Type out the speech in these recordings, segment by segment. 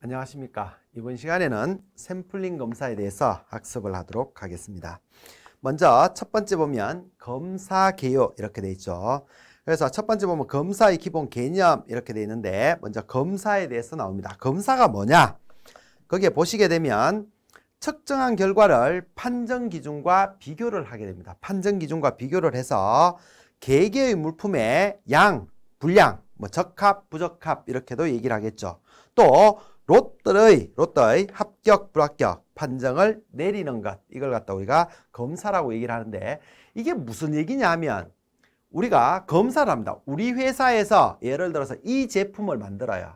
안녕하십니까. 이번 시간에는 샘플링 검사에 대해서 학습을 하도록 하겠습니다. 먼저 첫 번째 보면 검사 개요 이렇게 돼 있죠. 그래서 첫 번째 보면 검사의 기본 개념 이렇게 돼 있는데 먼저 검사에 대해서 나옵니다. 검사가 뭐냐? 거기에 보시게 되면 측정한 결과를 판정 기준과 비교를 하게 됩니다. 판정 기준과 비교를 해서 개개의 물품의 양, 분량, 뭐 적합, 부적합 이렇게도 얘기를 하겠죠. 또 롯들의 롯의 합격 불합격 판정을 내리는 것 이걸 갖다 우리가 검사라고 얘기를 하는데 이게 무슨 얘기냐면 우리가 검사를 합니다. 우리 회사에서 예를 들어서 이 제품을 만들어요.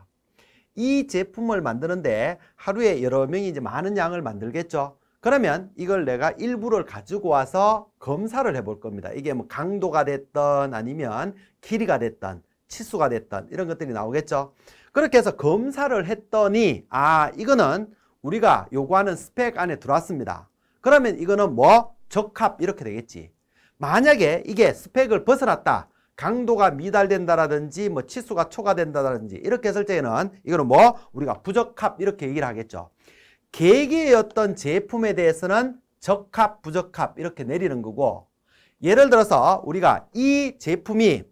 이 제품을 만드는데 하루에 여러 명이 이제 많은 양을 만들겠죠. 그러면 이걸 내가 일부를 가지고 와서 검사를 해 볼 겁니다. 이게 뭐 강도가 됐던 아니면 길이가 됐던 치수가 됐던 이런 것들이 나오겠죠. 그렇게 해서 검사를 했더니 아 이거는 우리가 요구하는 스펙 안에 들어왔습니다. 그러면 이거는 뭐 적합 이렇게 되겠지. 만약에 이게 스펙을 벗어났다. 강도가 미달된다라든지 뭐 치수가 초과된다든지 이렇게 했을 때에는 이거는 뭐 우리가 부적합 이렇게 얘기를 하겠죠. 계기였던 제품에 대해서는 적합, 부적합 이렇게 내리는 거고 예를 들어서 우리가 이 제품이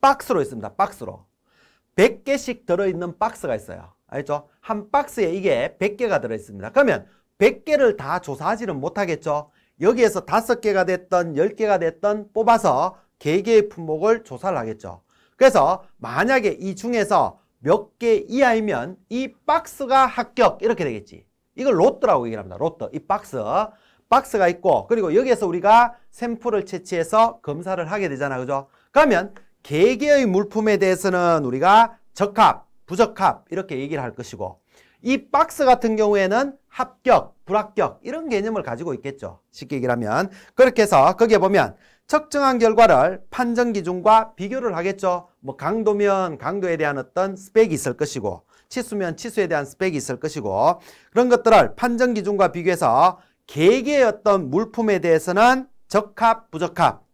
박스로 있습니다. 박스로. 100개씩 들어있는 박스가 있어요. 알죠? 한 박스에 이게 100개가 들어있습니다. 그러면 100개를 다 조사하지는 못하겠죠? 여기에서 5개가 됐던 10개가 됐던 뽑아서 개개의 품목을 조사를 하겠죠. 그래서 만약에 이 중에서 몇 개 이하이면 이 박스가 합격 이렇게 되겠지. 이걸 로또라고 얘기를 합니다. 로또. 이 박스. 박스가 있고 그리고 여기에서 우리가 샘플을 채취해서 검사를 하게 되잖아. 그죠? 그러면 개개의 물품에 대해서는 우리가 적합, 부적합 이렇게 얘기를 할 것이고 이 박스 같은 경우에는 합격, 불합격 이런 개념을 가지고 있겠죠. 쉽게 얘기를 하면 그렇게 해서 거기에 보면 측정한 결과를 판정 기준과 비교를 하겠죠. 뭐 강도면 강도에 대한 어떤 스펙이 있을 것이고 치수면 치수에 대한 스펙이 있을 것이고 그런 것들을 판정 기준과 비교해서 개개의 어떤 물품에 대해서는 적합, 부적합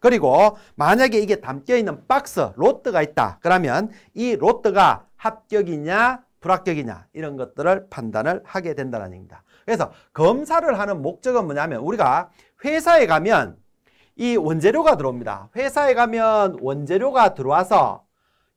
그리고 만약에 이게 담겨있는 박스, 로트가 있다. 그러면 이 로트가 합격이냐 불합격이냐 이런 것들을 판단을 하게 된다는 얘기입니다. 그래서 검사를 하는 목적은 뭐냐면 우리가 회사에 가면 이 원재료가 들어옵니다. 회사에 가면 원재료가 들어와서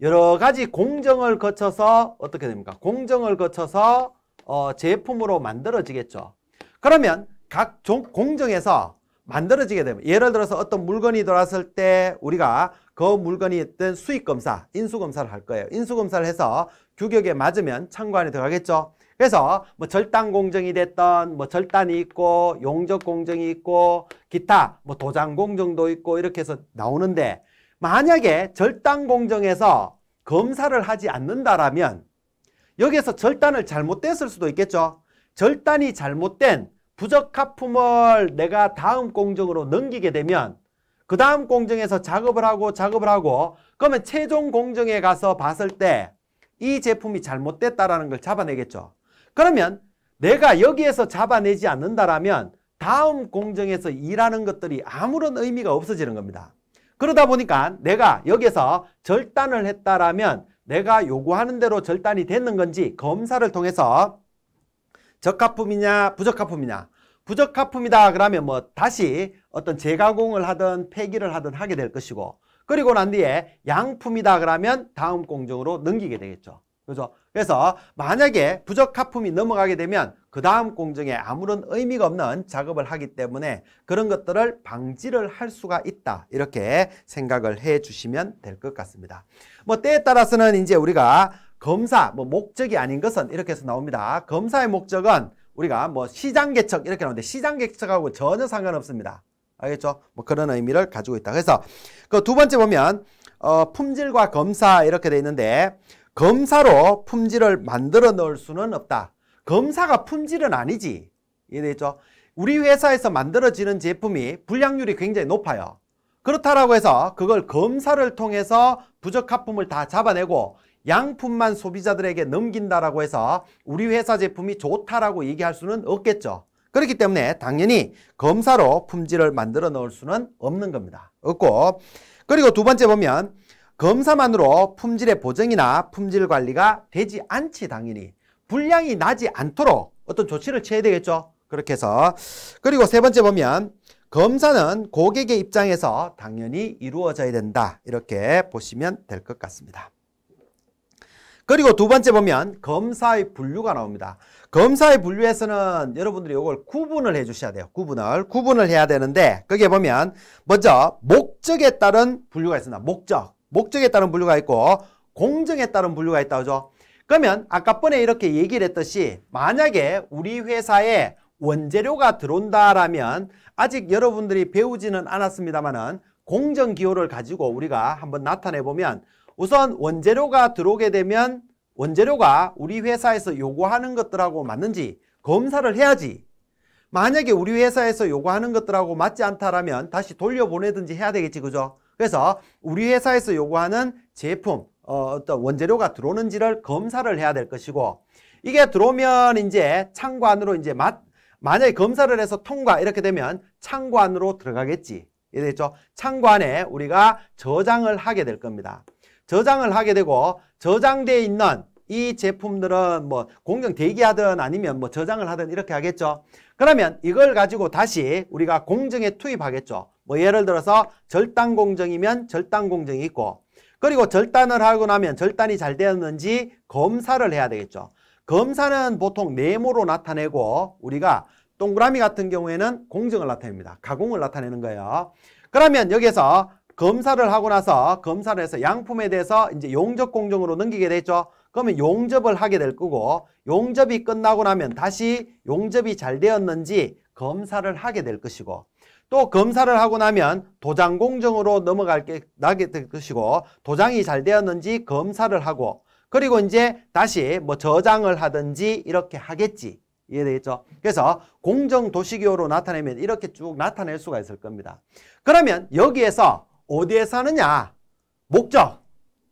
여러 가지 공정을 거쳐서 어떻게 됩니까? 공정을 거쳐서 어, 제품으로 만들어지겠죠. 그러면 각 종, 공정에서 만들어지게 되면 예를 들어서 어떤 물건이 들어왔을 때 우리가 그 물건이 있던 수익검사, 인수검사를 할 거예요. 인수검사를 해서 규격에 맞으면 창관에 들어가겠죠. 그래서 뭐 절단 공정이 됐던 뭐 절단이 있고 용접 공정이 있고 기타 뭐 도장 공정도 있고 이렇게 해서 나오는데 만약에 절단 공정에서 검사를 하지 않는다라면 여기에서 절단을 잘못됐을 수도 있겠죠. 절단이 잘못된 부적합 품을 내가 다음 공정으로 넘기게 되면 그 다음 공정에서 작업을 하고 작업을 하고 그러면 최종 공정에 가서 봤을 때 이 제품이 잘못됐다라는 걸 잡아내겠죠. 그러면 내가 여기에서 잡아내지 않는다라면 다음 공정에서 일하는 것들이 아무런 의미가 없어지는 겁니다. 그러다 보니까 내가 여기서 에 절단을 했다라면 내가 요구하는 대로 절단이 됐는 건지 검사를 통해서 적합품이냐 부적합품이냐 부적합품이다 그러면 뭐 다시 어떤 재가공을 하든 폐기를 하든 하게 될 것이고 그리고 난 뒤에 양품이다 그러면 다음 공정으로 넘기게 되겠죠. 그죠? 그래서 만약에 부적합품이 넘어가게 되면 그 다음 공정에 아무런 의미가 없는 작업을 하기 때문에 그런 것들을 방지를 할 수가 있다. 이렇게 생각을 해 주시면 될 것 같습니다. 뭐 때에 따라서는 이제 우리가 검사, 뭐 목적이 아닌 것은 이렇게 해서 나옵니다. 검사의 목적은 우리가 뭐 시장 개척 이렇게 나오는데 시장 개척하고 전혀 상관없습니다. 알겠죠? 뭐 그런 의미를 가지고 있다. 그래서 그 두 번째 보면 어, 품질과 검사 이렇게 돼 있는데 검사로 품질을 만들어 놓을 수는 없다. 검사가 품질은 아니지. 이해되죠? 우리 회사에서 만들어지는 제품이 불량률이 굉장히 높아요. 그렇다라고 해서 그걸 검사를 통해서 부적합품을 다 잡아내고 양품만 소비자들에게 넘긴다라고 해서 우리 회사 제품이 좋다라고 얘기할 수는 없겠죠. 그렇기 때문에 당연히 검사로 품질을 만들어 넣을 수는 없는 겁니다. 없고 그리고 두 번째 보면 검사만으로 품질의 보정이나 품질 관리가 되지 않지 당연히 불량이 나지 않도록 어떤 조치를 취해야 되겠죠. 그렇게 해서 그리고 세 번째 보면 검사는 고객의 입장에서 당연히 이루어져야 된다 이렇게 보시면 될 것 같습니다. 그리고 두 번째 보면 검사의 분류가 나옵니다. 검사의 분류에서는 여러분들이 이걸 구분을 해 주셔야 돼요. 구분을. 구분을 해야 되는데 거기에 보면 먼저 목적에 따른 분류가 있습니다. 목적. 목적에 따른 분류가 있고 공정에 따른 분류가 있다 그죠? 그러면 아까 번에 이렇게 얘기를 했듯이 만약에 우리 회사에 원재료가 들어온다라면 아직 여러분들이 배우지는 않았습니다마는 공정 기호를 가지고 우리가 한번 나타내 보면 우선 원재료가 들어오게 되면 원재료가 우리 회사에서 요구하는 것들하고 맞는지 검사를 해야지 만약에 우리 회사에서 요구하는 것들하고 맞지 않다라면 다시 돌려보내든지 해야 되겠지 그죠? 그래서 우리 회사에서 요구하는 제품 어, 어떤 원재료가 들어오는지를 검사를 해야 될 것이고 이게 들어오면 이제 창관으로 이제 맛 만약에 검사를 해서 통과 이렇게 되면 창관으로 들어가겠지. 이해되겠죠? 창관에 우리가 저장을 하게 될 겁니다. 저장을 하게 되고 저장돼 있는 이 제품들은 뭐 공정 대기하든 아니면 뭐 저장을 하든 이렇게 하겠죠. 그러면 이걸 가지고 다시 우리가 공정에 투입하겠죠. 뭐 예를 들어서 절단 공정이면 절단 공정이 있고 그리고 절단을 하고 나면 절단이 잘 되었는지 검사를 해야 되겠죠. 검사는 보통 네모로 나타내고 우리가 동그라미 같은 경우에는 공정을 나타냅니다. 가공을 나타내는 거예요. 그러면 여기서 에 검사를 하고 나서 검사를 해서 양품에 대해서 이제 용접 공정으로 넘기게 되죠. 그러면 용접을 하게 될 거고 용접이 끝나고 나면 다시 용접이 잘 되었는지 검사를 하게 될 것이고 또 검사를 하고 나면 도장 공정으로 넘어갈 게 나게 될 것이고 도장이 잘 되었는지 검사를 하고 그리고 이제 다시 뭐 저장을 하든지 이렇게 하겠지 이해되겠죠? 그래서 공정 도시기호로 나타내면 이렇게 쭉 나타낼 수가 있을 겁니다. 그러면 여기에서 어디에 사느냐? 목적.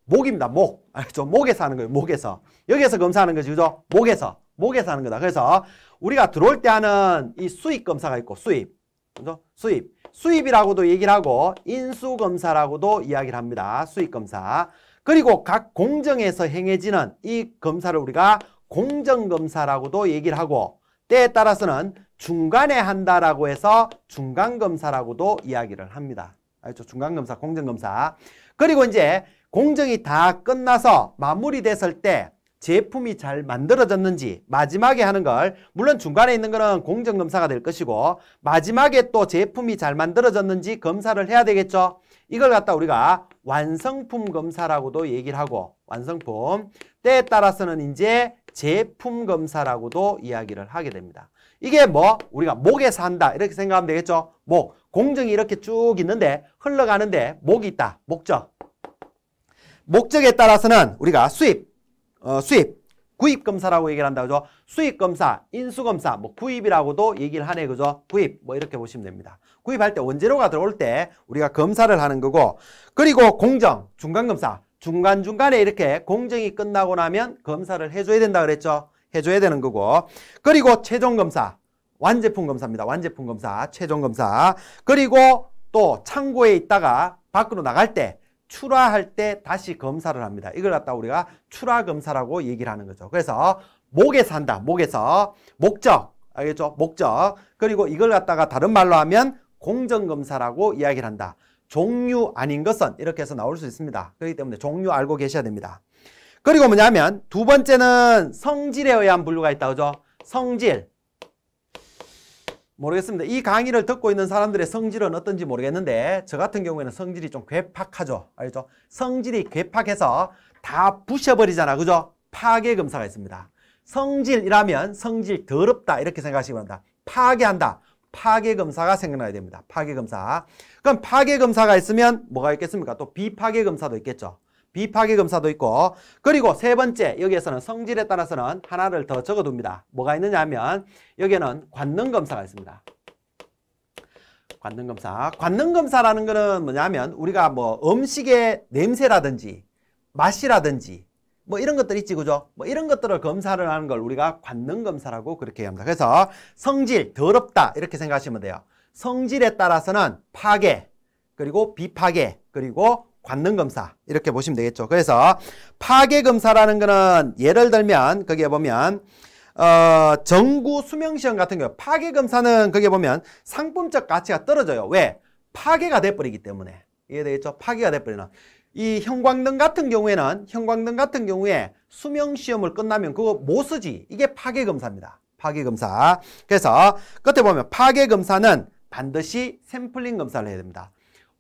목입니다. 목. 알죠? 아, 목에 사는 거예요. 목에서. 여기에서 검사하는 거지. 그죠? 목에서. 목에서 하는 거다. 그래서 우리가 들어올 때 하는 이 수입 검사가 있고 수입. 그죠? 수입. 수입이라고도 얘기를 하고 인수 검사라고도 이야기를 합니다. 수입 검사. 그리고 각 공정에서 행해지는 이 검사를 우리가 공정 검사라고도 얘기를 하고 때에 따라서는 중간에 한다라고 해서 중간 검사라고도 이야기를 합니다. 알죠? 중간검사, 공정검사. 그리고 이제 공정이 다 끝나서 마무리됐을 때 제품이 잘 만들어졌는지 마지막에 하는 걸 물론 중간에 있는 거는 공정검사가 될 것이고 마지막에 또 제품이 잘 만들어졌는지 검사를 해야 되겠죠. 이걸 갖다 우리가 완성품 검사라고도 얘기를 하고 완성품 때에 따라서는 이제 제품 검사라고도 이야기를 하게 됩니다. 이게 뭐 우리가 목에서 한다 이렇게 생각하면 되겠죠. 목, 공정이 이렇게 쭉 있는데 흘러가는데 목이 있다. 목적. 목적에 따라서는 우리가 수입, 어, 수입, 구입검사라고 얘기를 한다. 그죠? 수입검사, 인수검사, 뭐 구입이라고도 얘기를 하네. 그죠? 구입, 뭐 이렇게 보시면 됩니다. 구입할 때 원재료가 들어올 때 우리가 검사를 하는 거고 그리고 공정, 중간검사, 중간중간에 이렇게 공정이 끝나고 나면 검사를 해줘야 된다 그랬죠? 해줘야 되는 거고 그리고 최종검사, 완제품 검사입니다. 완제품 검사, 최종 검사. 그리고 또 창고에 있다가 밖으로 나갈 때 출하할 때 다시 검사를 합니다. 이걸 갖다 우리가 출하 검사라고 얘기를 하는 거죠. 그래서 목에서 한다. 목에서 목적 알겠죠? 목적 그리고 이걸 갖다가 다른 말로 하면 공정검사라고 이야기를 한다. 종류 아닌 것은 이렇게 해서 나올 수 있습니다. 그렇기 때문에 종류 알고 계셔야 됩니다. 그리고 뭐냐면 두 번째는 성질에 의한 분류가 있다. 그죠? 성질 모르겠습니다. 이 강의를 듣고 있는 사람들의 성질은 어떤지 모르겠는데 저 같은 경우에는 성질이 좀 괴팍하죠. 알죠? 성질이 괴팍해서 다 부셔버리잖아. 그죠? 파괴검사가 있습니다. 성질이라면 성질 더럽다 이렇게 생각하시기 바랍니다. 파괴한다. 파괴검사가 생각나야 됩니다. 파괴검사. 그럼 파괴검사가 있으면 뭐가 있겠습니까? 또 비파괴검사도 있겠죠. 비파괴 검사도 있고 그리고 세 번째 여기에서는 성질에 따라서는 하나를 더 적어둡니다. 뭐가 있느냐 하면 여기에는 관능 검사가 있습니다. 관능 검사. 관능 검사라는 거는 뭐냐면 우리가 뭐 음식의 냄새라든지 맛이라든지 뭐 이런 것들 있지 그죠? 뭐 이런 것들을 검사를 하는 걸 우리가 관능 검사라고 그렇게 합니다. 그래서 성질 더럽다 이렇게 생각하시면 돼요. 성질에 따라서는 파괴 그리고 비파괴 그리고 관능검사 이렇게 보시면 되겠죠. 그래서 파괴검사라는 거는 예를 들면 거기에 보면 어, 정구 수명시험 같은 거 파괴검사는 거기에 보면 상품적 가치가 떨어져요. 왜? 파괴가 돼버리기 때문에 이해되겠죠? 파괴가 돼버리는 이 형광등 같은 경우에는 형광등 같은 경우에 수명시험을 끝나면 그거 못 쓰지 이게 파괴검사입니다. 파괴검사 그래서 끝에 보면 파괴검사는 반드시 샘플링 검사를 해야 됩니다.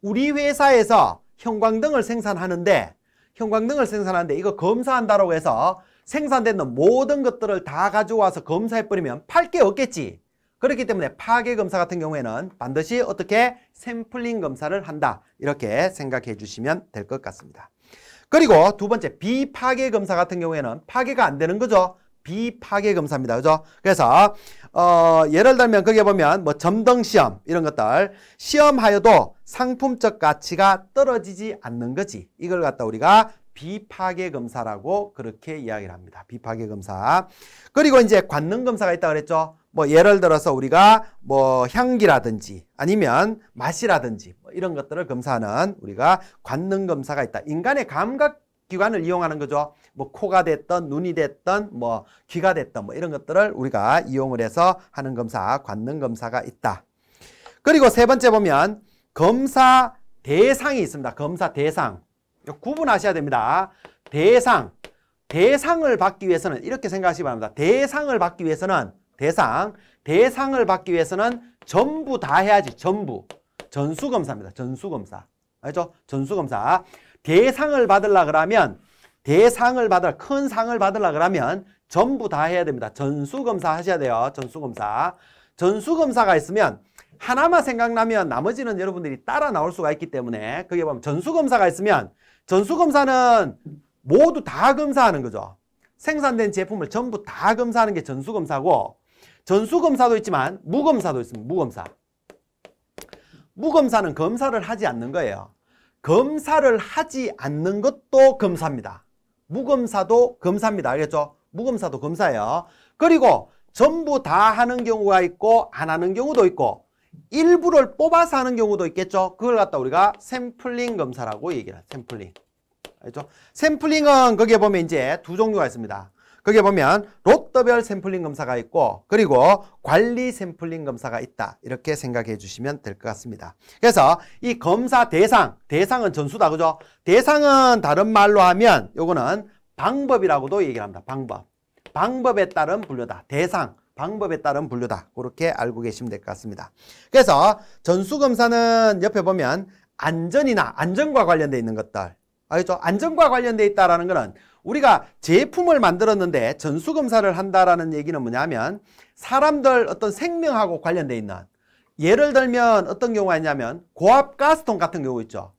우리 회사에서 형광등을 생산하는데 형광등을 생산하는데 이거 검사한다라고 해서 생산되는 모든 것들을 다 가져와서 검사해버리면 팔 게 없겠지. 그렇기 때문에 파괴 검사 같은 경우에는 반드시 어떻게 샘플링 검사를 한다. 이렇게 생각해 주시면 될 것 같습니다. 그리고 두 번째 비파괴 검사 같은 경우에는 파괴가 안 되는 거죠. 비파괴 검사입니다. 그죠? 그래서 어, 예를 들면 거기에 보면 뭐 점등 시험 이런 것들 시험하여도 상품적 가치가 떨어지지 않는 거지. 이걸 갖다 우리가 비파괴 검사라고 그렇게 이야기를 합니다. 비파괴 검사. 그리고 이제 관능 검사가 있다 고 그랬죠. 뭐 예를 들어서 우리가 뭐 향기라든지 아니면 맛이라든지 뭐 이런 것들을 검사하는 우리가 관능 검사가 있다. 인간의 감각 기관을 이용하는 거죠. 뭐 코가 됐던 눈이 됐던 뭐 귀가 됐던 뭐 이런 것들을 우리가 이용을 해서 하는 검사, 관능 검사가 있다. 그리고 세 번째 보면 검사 대상이 있습니다. 검사 대상. 구분하셔야 됩니다. 대상. 대상을 받기 위해서는 이렇게 생각하시기 바랍니다. 대상을 받기 위해서는 대상. 대상을 받기 위해서는 전부 다 해야지. 전부. 전수검사입니다. 전수검사. 알죠? 전수검사. 대상을 받으려 그러면 대상을 받을 큰 상을 받으려 그러면 전부 다 해야 됩니다. 전수검사 하셔야 돼요. 전수검사. 전수검사가 있으면 하나만 생각나면 나머지는 여러분들이 따라 나올 수가 있기 때문에 그게 보면 전수검사가 있으면 전수검사는 모두 다 검사하는 거죠. 생산된 제품을 전부 다 검사하는 게 전수검사고 전수검사도 있지만 무검사도 있습니다. 무검사. 무검사는 검사를 하지 않는 거예요. 검사를 하지 않는 것도 검사입니다. 무검사도 검사입니다. 알겠죠? 무검사도 검사예요. 그리고 전부 다 하는 경우가 있고 안 하는 경우도 있고 일부를 뽑아서 하는 경우도 있겠죠. 그걸 갖다 우리가 샘플링 검사라고 얘기를 해요. 샘플링. 알죠? 샘플링은 거기에 보면 이제 두 종류가 있습니다. 거기에 보면 로또별 샘플링 검사가 있고 그리고 관리 샘플링 검사가 있다. 이렇게 생각해 주시면 될 것 같습니다. 그래서 이 검사 대상, 대상은 전수다. 그죠? 대상은 다른 말로 하면 요거는 방법이라고도 얘기를 합니다. 방법. 방법에 따른 분류다. 대상. 방법에 따른 분류다. 그렇게 알고 계시면 될 것 같습니다. 그래서 전수검사는 옆에 보면 안전이나 안전과 관련돼 있는 것들 알겠죠? 안전과 관련돼 있다라는 거는 우리가 제품을 만들었는데 전수검사를 한다라는 얘기는 뭐냐면 사람들 어떤 생명하고 관련돼 있는 예를 들면 어떤 경우가 있냐면 고압 가스통 같은 경우 있죠.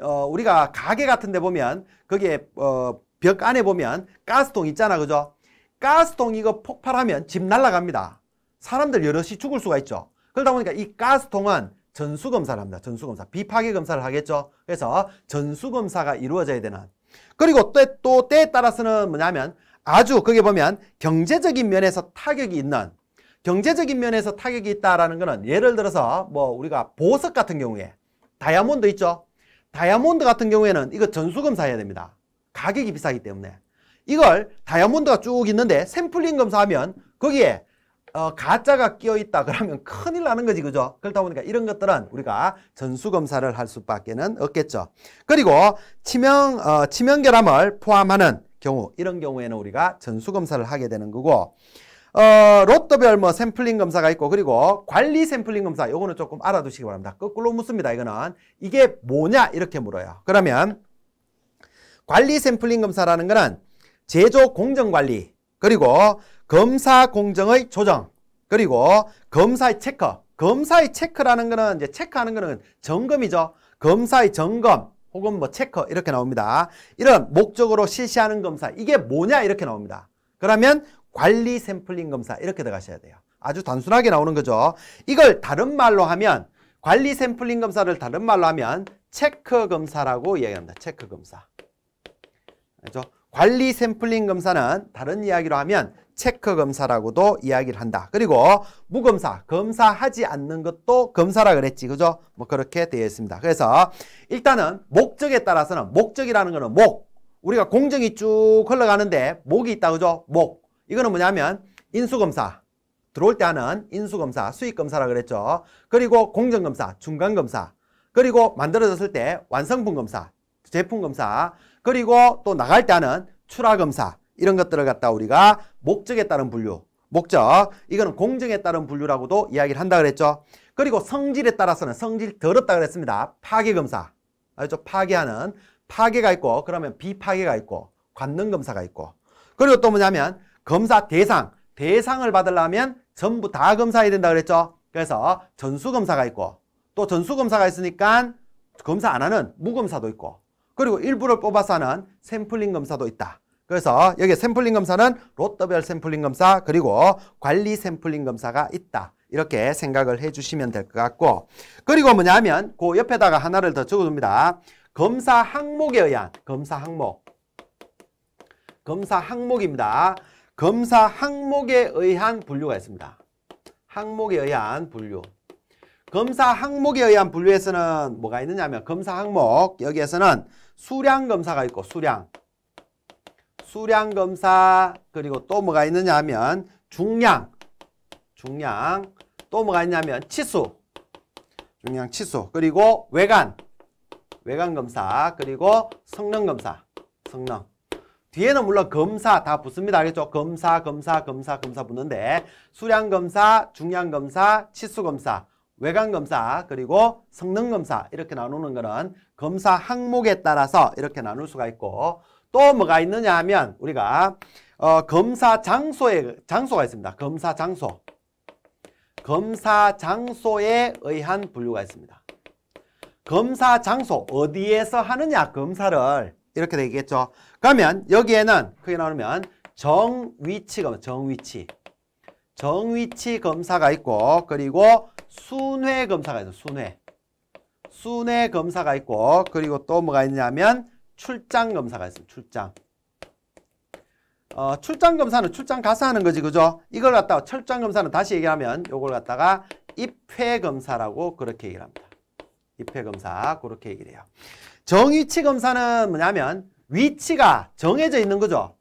어, 우리가 가게 같은 데 보면 거기에 어, 벽 안에 보면 가스통 있잖아 그죠? 가스통 이거 폭발하면 집 날라갑니다. 사람들 여럿이 죽을 수가 있죠. 그러다 보니까 이 가스통은 전수검사를 합니다. 전수검사. 비파괴 검사를 하겠죠. 그래서 전수검사가 이루어져야 되는. 그리고 또, 또 때에 따라서는 뭐냐면 아주 그게 보면 경제적인 면에서 타격이 있는 경제적인 면에서 타격이 있다라는 거는 예를 들어서 뭐 우리가 보석 같은 경우에 다이아몬드 있죠. 다이아몬드 같은 경우에는 이거 전수검사 해야 됩니다. 가격이 비싸기 때문에. 이걸 다이아몬드가 쭉 있는데 샘플링 검사하면 거기에 어, 가짜가 끼어 있다 그러면 큰일 나는 거지 그죠? 그렇다 보니까 이런 것들은 우리가 전수 검사를 할 수밖에는 없겠죠. 그리고 치명 어, 치명 결함을 포함하는 경우 이런 경우에는 우리가 전수 검사를 하게 되는 거고 어, 로또별 뭐 샘플링 검사가 있고 그리고 관리 샘플링 검사 요거는 조금 알아두시기 바랍니다. 거꾸로 묻습니다. 이거는 이게 뭐냐 이렇게 물어요. 그러면 관리 샘플링 검사라는 거는 제조 공정 관리 그리고 검사 공정의 조정 그리고 검사의 체크 검사의 체크라는 거는 이제 체크하는 거는 점검이죠 검사의 점검 혹은 뭐 체크 이렇게 나옵니다 이런 목적으로 실시하는 검사 이게 뭐냐 이렇게 나옵니다 그러면 관리 샘플링 검사 이렇게 들어가셔야 돼요 아주 단순하게 나오는 거죠 이걸 다른 말로 하면 관리 샘플링 검사를 다른 말로 하면 체크 검사라고 이야기합니다 체크 검사 그죠 관리 샘플링 검사는 다른 이야기로 하면 체크 검사라고도 이야기를 한다. 그리고 무검사, 검사하지 않는 것도 검사라 그랬지. 그죠? 뭐 그렇게 되어 있습니다. 그래서 일단은 목적에 따라서는 목적이라는 거는 목. 우리가 공정이 쭉 흘러가는데 목이 있다. 그죠? 목. 이거는 뭐냐면 인수검사. 들어올 때 하는 인수검사, 수익검사라 그랬죠. 그리고 공정검사, 중간검사. 그리고 만들어졌을 때 완성품검사, 제품검사. 그리고 또 나갈 때 하는 출하검사. 이런 것들을 갖다 우리가 목적에 따른 분류. 목적. 이거는 공정에 따른 분류라고도 이야기를 한다 그랬죠. 그리고 성질에 따라서는 성질 더럽다 그랬습니다. 파괴검사. 알죠? 파괴하는. 파괴가 있고 그러면 비파괴가 있고 관능검사가 있고 그리고 또 뭐냐면 검사 대상. 대상을 받으려면 전부 다 검사해야 된다 그랬죠. 그래서 전수검사가 있고 또 전수검사가 있으니까 검사 안 하는 무검사도 있고 그리고 일부를 뽑아서 하는 샘플링 검사도 있다. 그래서 여기 샘플링 검사는 로또별 샘플링 검사 그리고 관리 샘플링 검사가 있다. 이렇게 생각을 해주시면 될 것 같고 그리고 뭐냐면 그 옆에다가 하나를 더 적어둡니다. 검사 항목에 의한 검사 항목 검사 항목입니다. 검사 항목에 의한 분류가 있습니다. 항목에 의한 분류 검사 항목에 의한 분류에서는 뭐가 있느냐면 하 검사 항목 여기에서는 수량 검사가 있고 수량 수량 검사 그리고 또 뭐가 있느냐 하면 중량 중량 또 뭐가 있냐면 치수 중량 치수 그리고 외관 외관 검사 그리고 성능 검사 성능 뒤에는 물론 검사 다 붙습니다 알겠죠 검사 검사 검사 검사 붙는데 수량 검사 중량 검사 치수 검사 외관 검사 그리고 성능 검사 이렇게 나누는 거는 검사 항목에 따라서 이렇게 나눌 수가 있고 또 뭐가 있느냐 하면 우리가 어, 검사 장소에 장소가 있습니다. 검사 장소. 검사 장소에 의한 분류가 있습니다. 검사 장소 어디에서 하느냐 검사를 이렇게 되겠죠. 그러면 여기에는 크게 나누면 정위치 검사 정위치 정위치 검사가 있고 그리고 순회 검사가 있어 순회 순회 검사가 있고 그리고 또 뭐가 있냐면 출장 검사가 있어요 출장. 어, 출장 검사는 출장 가서 하는 거지, 그죠? 이걸 갖다가 출장 검사는 다시 얘기하면 요걸 갖다가 입회 검사라고 그렇게 얘기를 합니다. 입회 검사 그렇게 얘기를 해요. 정위치 검사는 뭐냐면 위치가 정해져 있는 거죠.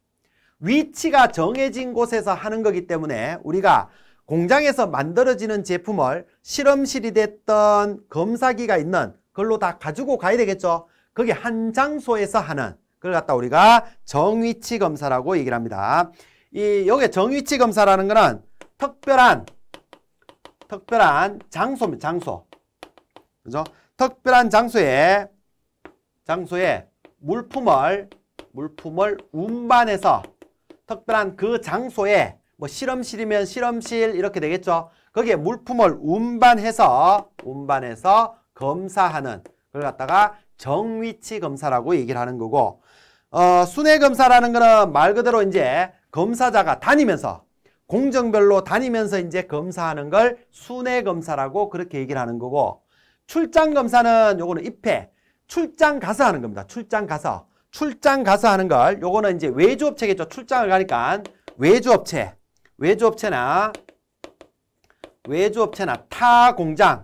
위치가 정해진 곳에서 하는 거기 때문에 우리가 공장에서 만들어지는 제품을 실험실이 됐던 검사기가 있는 걸로 다 가지고 가야 되겠죠. 거기 한 장소에서 하는 그걸 갖다 우리가 정위치 검사라고 얘기를 합니다. 이 여기 정위치 검사라는 거는 특별한 특별한 장소입니다. 장소. 그죠? 특별한 장소에 장소에 물품을 물품을 운반해서 특별한 그 장소에 뭐 실험실이면 실험실 이렇게 되겠죠. 거기에 물품을 운반해서 운반해서 검사하는 그걸 갖다가 정위치 검사라고 얘기를 하는 거고 어, 순회 검사라는 거는 말 그대로 이제 검사자가 다니면서 공정별로 다니면서 이제 검사하는 걸 순회 검사라고 그렇게 얘기를 하는 거고 출장 검사는 요거는 입회 출장 가서 하는 겁니다. 출장 가서 출장 가서 하는 걸 요거는 이제 외주업체겠죠. 출장을 가니까 외주업체 외주업체나 외주업체나 타 공장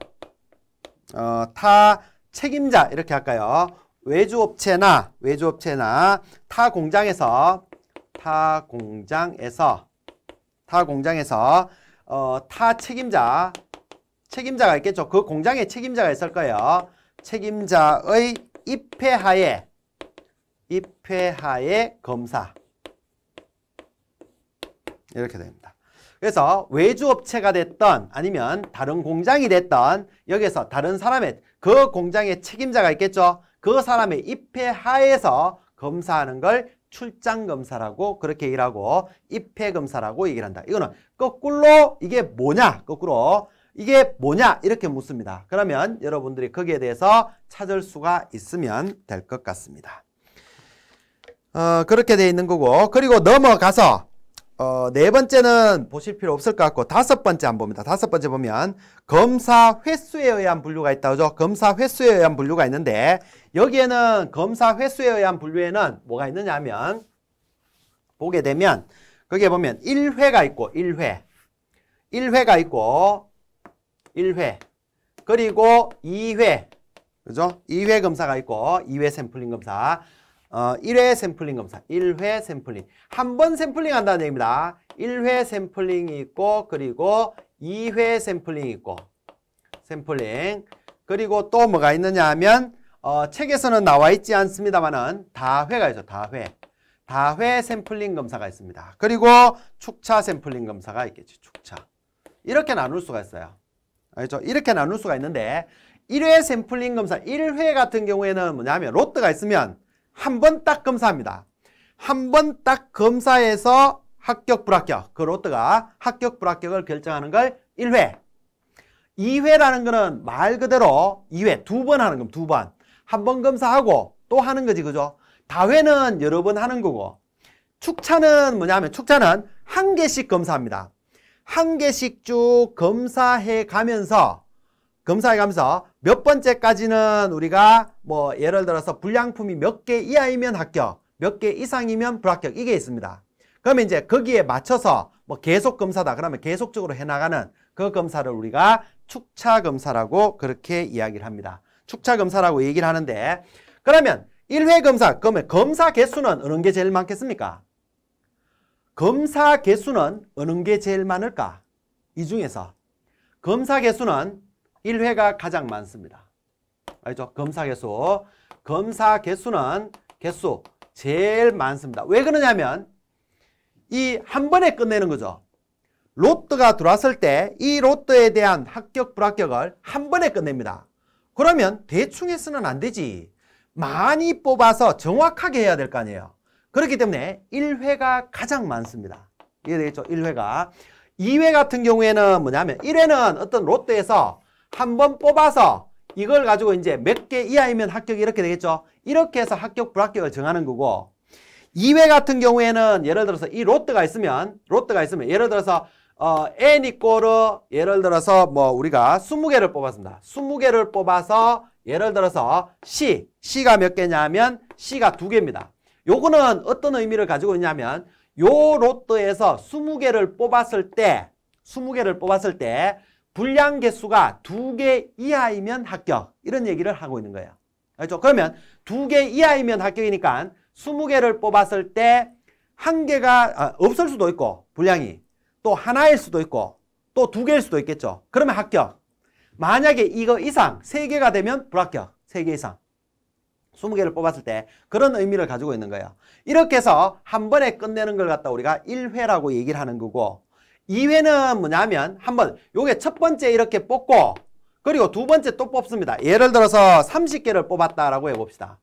어, 타 책임자 이렇게 할까요? 외주업체나 외주업체나 타 공장에서 타 공장에서 타 공장에서 어, 타 책임자 책임자가 있겠죠. 그공장의 책임자가 있을 거예요. 책임자의 입회하에 입회하에 검사 이렇게 됩니다. 그래서 외주업체가 됐던 아니면 다른 공장이 됐던 여기서 다른 사람의 그 공장의 책임자가 있겠죠. 그 사람의 입회 하에서 검사하는 걸 출장 검사라고 그렇게 일 하고 입회 검사라고 얘기를 한다. 이거는 거꾸로 이게 뭐냐? 거꾸로 이게 뭐냐? 이렇게 묻습니다. 그러면 여러분들이 거기에 대해서 찾을 수가 있으면 될 것 같습니다. 어, 그렇게 돼 있는 거고 그리고 넘어가서 어, 네 번째는 보실 필요 없을 것 같고 다섯 번째 안 봅니다. 다섯 번째 보면 검사 횟수에 의한 분류가 있다 그죠? 검사 횟수에 의한 분류가 있는데 여기에는 검사 횟수에 의한 분류에는 뭐가 있느냐면 하 보게 되면 거기에 보면 1회가 있고 1회 1회가 있고 1회 그리고 2회 그죠? 2회 검사가 있고 2회 샘플링 검사 어, 1회 샘플링 검사, 1회 샘플링. 한 번 샘플링 한다는 얘기입니다. 1회 샘플링이 있고 그리고 2회 샘플링이 있고 샘플링. 그리고 또 뭐가 있느냐 하면 어, 책에서는 나와 있지 않습니다만은 다회가 있죠. 다회. 다회 샘플링 검사가 있습니다. 그리고 축차 샘플링 검사가 있겠죠 축차. 이렇게 나눌 수가 있어요. 알죠? 이렇게 나눌 수가 있는데 1회 샘플링 검사, 1회 같은 경우에는 뭐냐면 로트가 있으면 한번딱 검사합니다. 한 번 딱 검사해서 합격, 불합격, 그 로또가 합격, 불합격을 결정하는 걸 1회. 2회라는 거는 말 그대로 2회, 두 번 하는 겁니다. 두 번. 한 번 검사하고 또 하는 거지, 그죠? 다회는 여러 번 하는 거고 축차는 뭐냐면 축차는 한 개씩 검사합니다. 한 개씩 쭉 검사해 가면서 검사해가면서 몇 번째까지는 우리가 뭐 예를 들어서 불량품이 몇 개 이하이면 합격, 몇 개 이상이면 불합격 이게 있습니다. 그러면 이제 거기에 맞춰서 뭐 계속 검사다 그러면 계속적으로 해나가는 그 검사를 우리가 축차 검사라고 그렇게 이야기를 합니다. 축차 검사라고 얘기를 하는데 그러면 1회 검사, 그러면 검사 개수는 어느 게 제일 많겠습니까? 검사 개수는 어느 게 제일 많을까? 이 중에서 검사 개수는 1회가 가장 많습니다. 알죠? 검사 개수. 검사 개수는 개수 제일 많습니다. 왜 그러냐면 이 한 번에 끝내는 거죠. 로또가 들어왔을 때 이 로또에 대한 합격 불합격을 한 번에 끝냅니다. 그러면 대충 해서는 안 되지. 많이 뽑아서 정확하게 해야 될 거 아니에요. 그렇기 때문에 1회가 가장 많습니다. 이해되겠죠? 1회가. 2회 같은 경우에는 뭐냐면 1회는 어떤 로또에서 한번 뽑아서 이걸 가지고 이제 몇 개 이하이면 합격이 이렇게 되겠죠. 이렇게 해서 합격 불합격을 정하는 거고 2회 같은 경우에는 예를 들어서 이 로트가 있으면 로트가 있으면 예를 들어서 어, n 이꼬르 예를 들어서 뭐 우리가 20개를 뽑았습니다. 20개를 뽑아서 예를 들어서 C, C가 몇 개냐면 C가 두 개입니다. 요거는 어떤 의미를 가지고 있냐면 요 로또에서 20개를 뽑았을 때 20개를 뽑았을 때 분량 개수가 두 개 이하이면 합격 이런 얘기를 하고 있는 거예요. 알죠? 그러면 두 개 이하이면 합격이니까 20개를 뽑았을 때 한 개가 아, 없을 수도 있고 분량이 또 하나일 수도 있고 또 두 개일 수도 있겠죠. 그러면 합격. 만약에 이거 이상 세개가 되면 불합격. 세 개 이상. 20개를 뽑았을 때 그런 의미를 가지고 있는 거예요. 이렇게 해서 한 번에 끝내는 걸 갖다 우리가 1회라고 얘기를 하는 거고 2회는 뭐냐면 한 번 요게 첫 번째 이렇게 뽑고 그리고 두 번째 또 뽑습니다. 예를 들어서 30개를 뽑았다라고 해봅시다.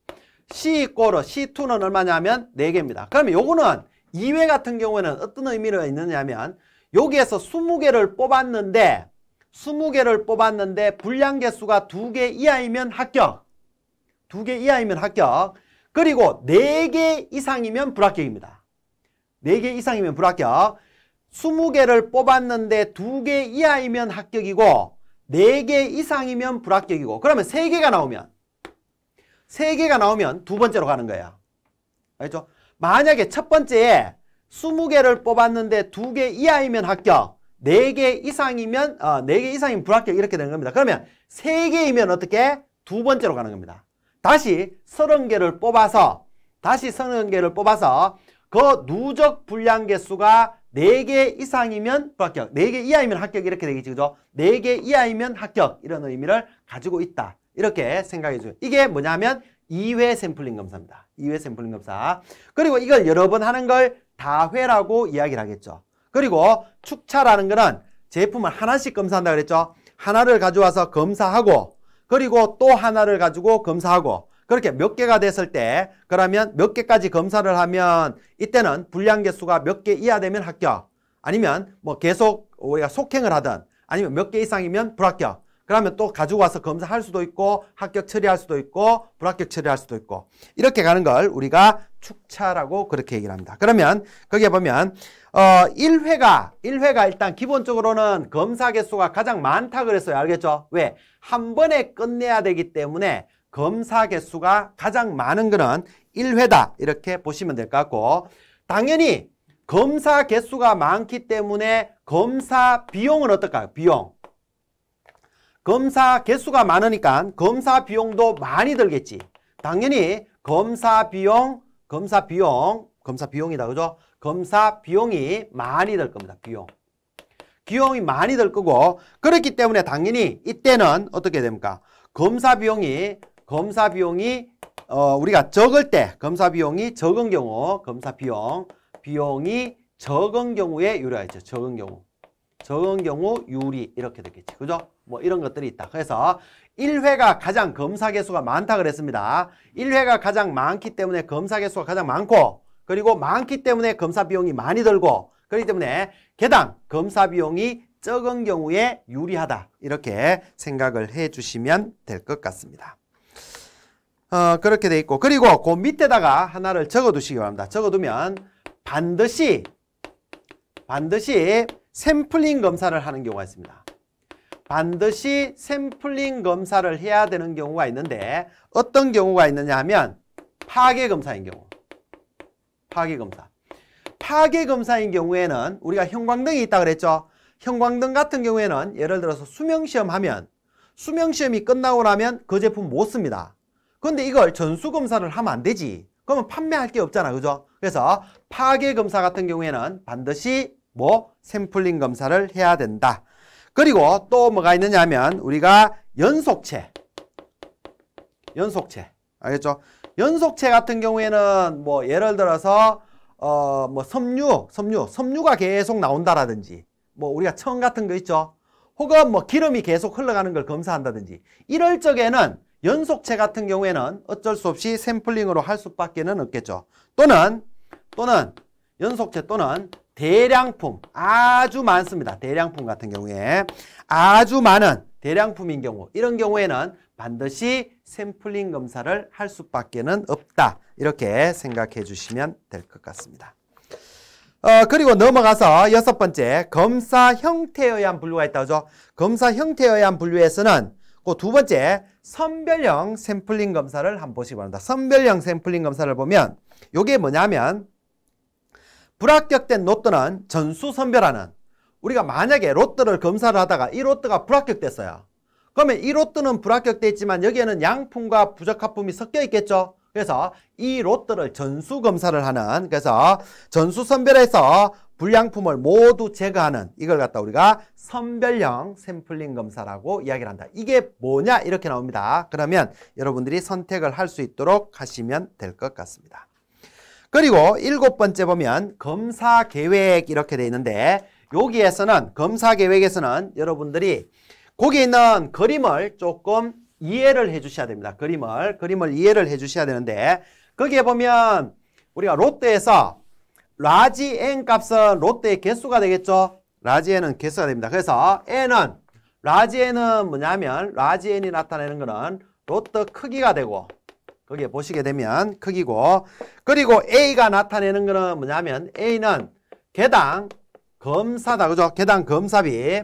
C2로 C2는 얼마냐면 4개입니다. 그러면 요거는 2회 같은 경우에는 어떤 의미로 있느냐면 여기에서 20개를 뽑았는데 20개를 뽑았는데 불량 개수가 2개 이하이면 합격 2개 이하이면 합격 그리고 4개 이상이면 불합격입니다. 4개 이상이면 불합격 20개를 뽑았는데 2개 이하이면 합격이고 4개 이상이면 불합격이고 그러면 3개가 나오면 3개가 나오면 두 번째로 가는 거야. 알죠? 만약에 첫 번째에 20개를 뽑았는데 2개 이하이면 합격, 4개 이상이면 어, 4개 이상이면 불합격 이렇게 되는 겁니다. 그러면 3개이면 어떻게? 두 번째로 가는 겁니다. 다시 30개를 뽑아서 다시 30개를 뽑아서 그 누적 불량 개수가 네개 이상이면 불합격, 네 개 이하이면 합격 이렇게 되겠지, 그죠? 네 개 이하이면 합격 이런 의미를 가지고 있다. 이렇게 생각해 주세요. 이게 뭐냐면 2회 샘플링 검사입니다. 2회 샘플링 검사. 그리고 이걸 여러 번 하는 걸 다회라고 이야기를 하겠죠. 그리고 축차라는 거는 제품을 하나씩 검사한다 그랬죠. 하나를 가져와서 검사하고 그리고 또 하나를 가지고 검사하고 그렇게 몇 개가 됐을 때 그러면 몇 개까지 검사를 하면 이때는 불량 개수가 몇 개 이하 되면 합격 아니면 뭐 계속 우리가 속행을 하든 아니면 몇 개 이상이면 불합격 그러면 또 가지고 와서 검사할 수도 있고 합격 처리할 수도 있고 불합격 처리할 수도 있고 이렇게 가는 걸 우리가 축차라고 그렇게 얘기를 합니다. 그러면 거기에 보면 어 1회가 1회가 일단 기본적으로는 검사 개수가 가장 많다 그랬어요. 알겠죠? 왜? 한 번에 끝내야 되기 때문에 검사 개수가 가장 많은 거는 1회다 이렇게 보시면 될 것 같고 당연히 검사 개수가 많기 때문에 검사 비용은 어떨까요? 비용. 검사 개수가 많으니까 검사 비용도 많이 들겠지. 당연히 검사 비용, 검사 비용, 검사 비용이다. 그죠? 검사 비용이 많이 들 겁니다. 비용. 비용이 많이 들 거고 그렇기 때문에 당연히 이때는 어떻게 됩니까? 검사 비용이 검사 비용이 어, 우리가 적을 때 검사 비용이 적은 경우 검사 비용 비용이 적은 경우에 유리하죠 적은 경우. 적은 경우 유리 이렇게 되겠지. 그죠? 뭐 이런 것들이 있다. 그래서 1회가 가장 검사 개수가 많다 그랬습니다. 1회가 가장 많기 때문에 검사 개수가 가장 많고 그리고 많기 때문에 검사 비용이 많이 들고 그렇기 때문에 개당 검사 비용이 적은 경우에 유리하다. 이렇게 생각을 해주시면 될 것 같습니다. 어, 그렇게 돼 있고 그리고 그 밑에다가 하나를 적어두시기 바랍니다. 적어두면 반드시 반드시 샘플링 검사를 하는 경우가 있습니다. 반드시 샘플링 검사를 해야 되는 경우가 있는데 어떤 경우가 있느냐 하면 파괴 검사인 경우 파괴 검사 파괴 검사인 경우에는 우리가 형광등이 있다 그랬죠. 형광등 같은 경우에는 예를 들어서 수명시험 하면 수명시험이 끝나고 나면 그 제품 못 씁니다. 근데 이걸 전수검사를 하면 안 되지. 그러면 판매할 게 없잖아. 그죠? 그래서 파괴검사 같은 경우에는 반드시 뭐 샘플링 검사를 해야 된다. 그리고 또 뭐가 있느냐 하면 우리가 연속체 연속체 알겠죠? 연속체 같은 경우에는 뭐 예를 들어서 어 뭐 섬유, 섬유, 섬유가 계속 나온다라든지 뭐 우리가 청 같은 거 있죠? 혹은 뭐 기름이 계속 흘러가는 걸 검사한다든지 이럴 적에는 연속체 같은 경우에는 어쩔 수 없이 샘플링으로 할 수밖에 는 없겠죠. 또는 또는 연속체 또는 대량품 아주 많습니다. 대량품 같은 경우에 아주 많은 대량품인 경우 이런 경우에는 반드시 샘플링 검사를 할 수밖에 는 없다. 이렇게 생각해 주시면 될 것 같습니다. 어, 그리고 넘어가서 여섯 번째 검사 형태에 의한 분류가 있다죠. 검사 형태에 의한 분류에서는 그 두 번째 선별형 샘플링 검사를 한번 보시기 바랍니다. 선별형 샘플링 검사를 보면 이게 뭐냐면 불합격된 로또는 전수 선별하는 우리가 만약에 로또를 검사를 하다가 이 로또가 불합격됐어요. 그러면 이 로또는 불합격됐지만 여기에는 양품과 부적합품이 섞여 있겠죠. 그래서 이 롯들을 전수 검사를 하는 그래서 전수 선별해서 불량품을 모두 제거하는 이걸 갖다 우리가 선별형 샘플링 검사라고 이야기를 한다. 이게 뭐냐 이렇게 나옵니다. 그러면 여러분들이 선택을 할 수 있도록 하시면 될 것 같습니다. 그리고 일곱 번째 보면 검사 계획 이렇게 돼 있는데 여기에서는 검사 계획에서는 여러분들이 거기 있는 그림을 조금 이해를 해 주셔야 됩니다. 그림을. 그림을 이해를 해 주셔야 되는데 거기에 보면 우리가 롯데에서 라지 n 값은 롯데의 개수가 되겠죠. 라지 n은 개수가 됩니다. 그래서 n은 라지 n은 뭐냐면 라지 n이 나타내는 거는 롯데 크기가 되고 거기에 보시게 되면 크기고 그리고 A가 나타내는 거는 뭐냐면 A는 개당 검사다 그죠? 개당 검사비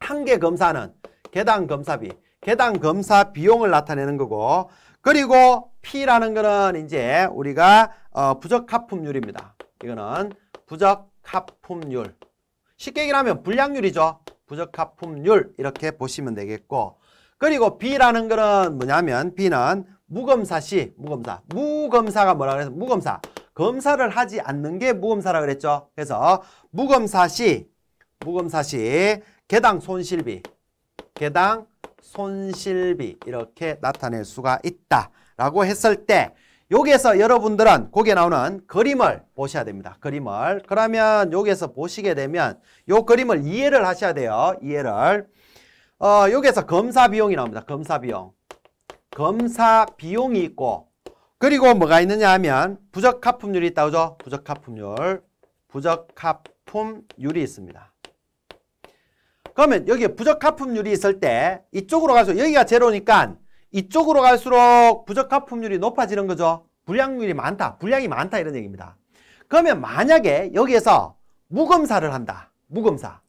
한 개 검사는 개당 검사비 개당 검사 비용을 나타내는 거고 그리고 P라는 거는 이제 우리가 어, 부적합품률입니다. 이거는 부적합품률. 쉽게 얘기하면 불량률이죠. 부적합품률 이렇게 보시면 되겠고 그리고 B라는 거는 뭐냐면 B는 무검사 시 무검사 무검사가 뭐라 그래서 무검사 검사를 하지 않는 게 무검사라 그랬죠. 그래서 무검사 시 무검사 시 개당 손실비 개당 손실비 이렇게 나타낼 수가 있다라고 했을 때 여기에서 여러분들은 거기에 나오는 그림을 보셔야 됩니다. 그림을. 그러면 여기에서 보시게 되면 요 그림을 이해를 하셔야 돼요. 이해를. 어, 여기에서 검사 비용이 나옵니다. 검사 비용. 검사 비용이 있고 그리고 뭐가 있느냐 하면 부적합품률이 있다. 그죠? 부적합품률. 부적합품률이 있습니다. 그러면 여기에 부적합품률이 있을 때 이쪽으로 가서 여기가 제로니까 이쪽으로 갈수록 부적합품률이 높아지는 거죠. 불량률이 많다. 불량이 많다 이런 얘기입니다. 그러면 만약에 여기에서 무검사를 한다. 무검사.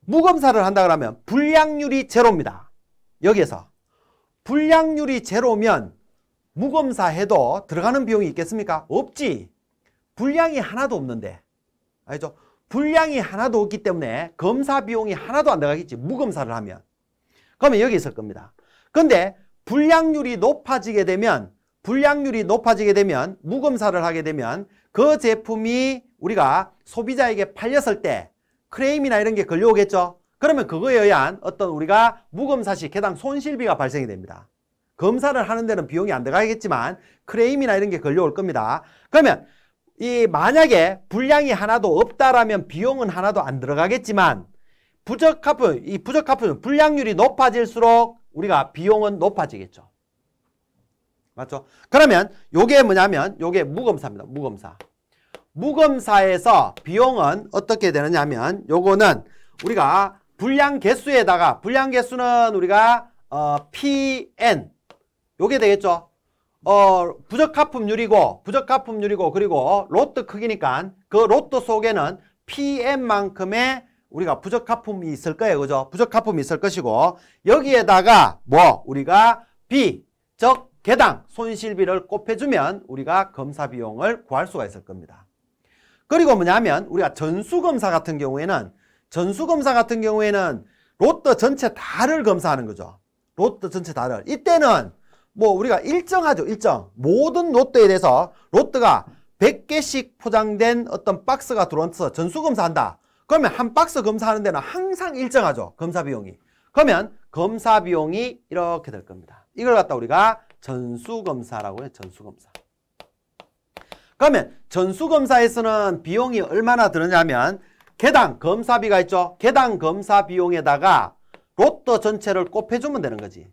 무검사를 한다 그러면 불량률이 제로입니다. 여기에서 불량률이 제로면 무검사 해도 들어가는 비용이 있겠습니까? 없지. 불량이 하나도 없는데. 알죠? 분량이 하나도 없기 때문에 검사 비용이 하나도 안 들어가겠지. 무검사를 하면. 그러면 여기 있을 겁니다. 근데 불량률이 높아지게 되면 불량률이 높아지게 되면 무검사를 하게 되면 그 제품이 우리가 소비자에게 팔렸을 때 크레임이나 이런 게 걸려오겠죠. 그러면 그거에 의한 어떤 우리가 무검사 시 해당 손실비가 발생이 됩니다. 검사를 하는 데는 비용이 안 들어가겠지만 크레임이나 이런 게 걸려올 겁니다. 그러면 이 만약에 분량이 하나도 없다라면 비용은 하나도 안 들어가겠지만 부적합은이부적합은 분량률이 높아질수록 우리가 비용은 높아지겠죠. 맞죠? 그러면 요게 뭐냐면 요게 무검사입니다. 무검사. 무검사에서 비용은 어떻게 되느냐면 요거는 우리가 분량 개수에다가 분량 개수는 우리가 어, PN 요게 되겠죠. 어, 부적합품률이고 부적합품률이고 그리고 어, 로트 크기니까 그 로트 속에는 PM만큼의 우리가 부적합품이 있을 거예요. 그죠? 부적합품이 있을 것이고 여기에다가 뭐 우리가 B 즉 개당 손실비를 곱해주면 우리가 검사 비용을 구할 수가 있을 겁니다. 그리고 뭐냐면 우리가 전수검사 같은 경우에는 전수검사 같은 경우에는 로또 전체 다를 검사하는 거죠. 로또 전체 다를. 이때는 뭐 우리가 일정하죠. 일정. 모든 로또에 대해서 로또가 100개씩 포장된 어떤 박스가 들어와서 전수검사한다. 그러면 한 박스 검사하는 데는 항상 일정하죠. 검사 비용이. 그러면 검사 비용이 이렇게 될 겁니다. 이걸 갖다 우리가 전수검사라고 해요. 전수검사. 그러면 전수검사에서는 비용이 얼마나 드느냐면 개당 검사비가 있죠. 개당 검사 비용에다가 로또 전체를 곱해주면 되는 거지.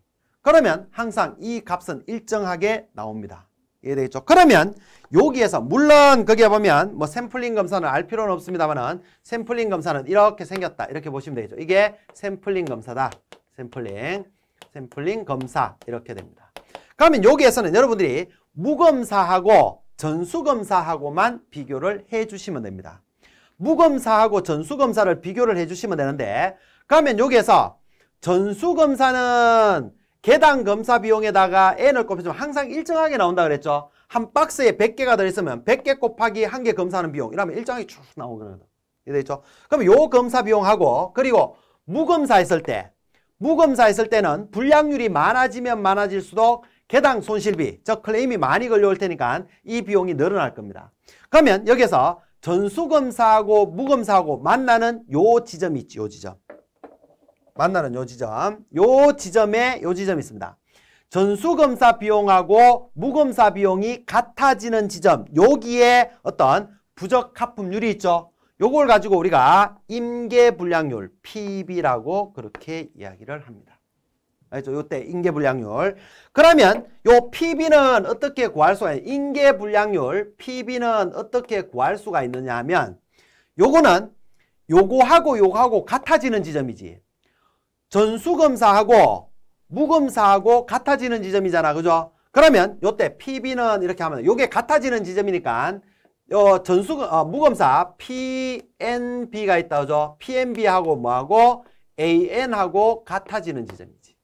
그러면 항상 이 값은 일정하게 나옵니다. 이해되겠죠? 그러면 여기에서 물론 거기에 보면 뭐 샘플링 검사는 알 필요는 없습니다만은 샘플링 검사는 이렇게 생겼다. 이렇게 보시면 되겠죠. 이게 샘플링 검사다. 샘플링, 샘플링 검사 이렇게 됩니다. 그러면 여기에서는 여러분들이 무검사하고 전수검사하고만 비교를 해주시면 됩니다. 무검사하고 전수검사를 비교를 해주시면 되는데 그러면 여기에서 전수검사는 개당 검사 비용에다가 n을 곱해주면 항상 일정하게 나온다 그랬죠. 한 박스에 100개가 들어있으면 100개 곱하기 한 개 검사하는 비용 이러면 일정하게 쭉 나오거든요. 는 이해되죠? 그럼 요 검사 비용하고 그리고 무검사 했을 때 무검사 했을 때는 불량률이 많아지면 많아질수록 개당 손실비, 즉 클레임이 많이 걸려올 테니까 이 비용이 늘어날 겁니다. 그러면 여기서 전수검사하고 무검사하고 만나는 요 지점이 있지, 요 지점. 만나는 요 지점. 요 지점에 요 지점이 있습니다. 전수검사 비용하고 무검사 비용이 같아지는 지점. 여기에 어떤 부적합품률이 있죠. 요걸 가지고 우리가 임계불량률 PB라고 그렇게 이야기를 합니다. 알죠? 요때 임계불량률. 그러면 요 PB는 어떻게 구할 수가 있냐? 임계불량률 PB는 어떻게 구할 수가 있느냐 하면 요거는 요거하고 요거하고 같아지는 지점이지. 전수검사하고 무검사하고 같아지는 지점이잖아. 그죠? 그러면 요때 PB는 이렇게 하면 요게 같아지는 지점이니까 어, 전수 어, 무검사 PNB가 있다. 그죠? PNB하고 뭐하고 AN하고 같아지는 지점이지.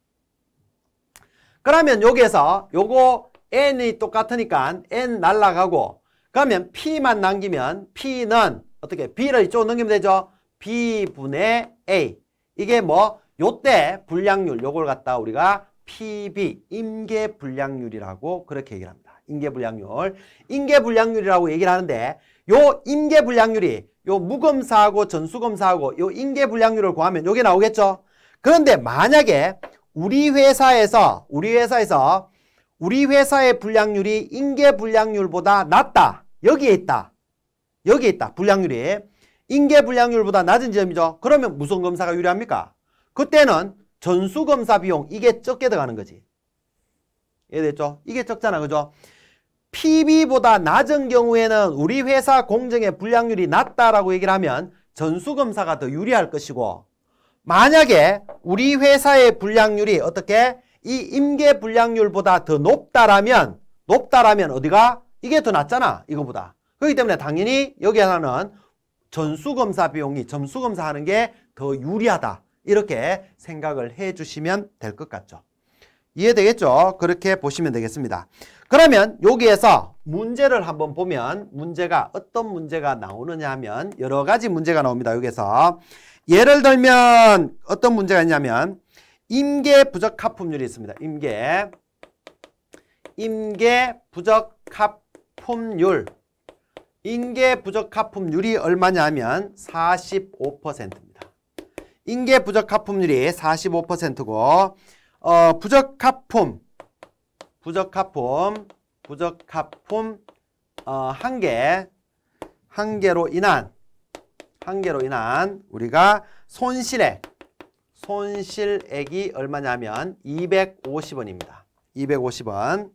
그러면 여기에서 요거 N이 똑같으니까 N 날라가고 그러면 P만 남기면 P는 어떻게 B를 이쪽으로 넘기면 되죠? B분의 A. 이게 뭐 요때 불량률 요걸 갖다 우리가 PB 임계 불량률이라고 그렇게 얘기를 합니다. 임계 불량률. 임계 불량률이라고 얘기를 하는데 요 임계 불량률이 요 무검사하고 전수검사하고 요 임계 불량률을 구하면 요게 나오겠죠. 그런데 만약에 우리 회사에서 우리 회사에서 우리 회사의 불량률이 인계 불량률보다 낮다. 여기에 있다. 여기에 있다. 불량률이. 인계 불량률보다 낮은 지점이죠. 그러면 무슨 검사가 유리합니까? 그때는 전수검사 비용 이게 적게 들어가는 거지. 이해됐죠? 이게 적잖아. 그죠? PB보다 낮은 경우에는 우리 회사 공정의 불량률이 낮다라고 얘기를 하면 전수검사가 더 유리할 것이고 만약에 우리 회사의 불량률이 어떻게 이 임계 불량률보다 더 높다라면 높다라면 어디가 이게 더낫잖아 이거보다 그렇기 때문에 당연히 여기에서는 전수검사 비용이 점수검사하는 게 더 유리하다 이렇게 생각을 해주시면 될 것 같죠. 이해되겠죠? 그렇게 보시면 되겠습니다. 그러면 여기에서 문제를 한번 보면 문제가 어떤 문제가 나오느냐 하면 여러 가지 문제가 나옵니다. 여기서 예를 들면 어떤 문제가 있냐면 임계 부적 합품률이 있습니다. 임계 임계 부적 합품률 임계 부적 합품률이 얼마냐면 하 45%입니다. 인계 부적합품률이 45%고 어, 부적합품 부적합품 부적합품 어, 한계 한계로 인한 한계로 인한 우리가 손실액 손실액이 얼마냐면 250원입니다. 250원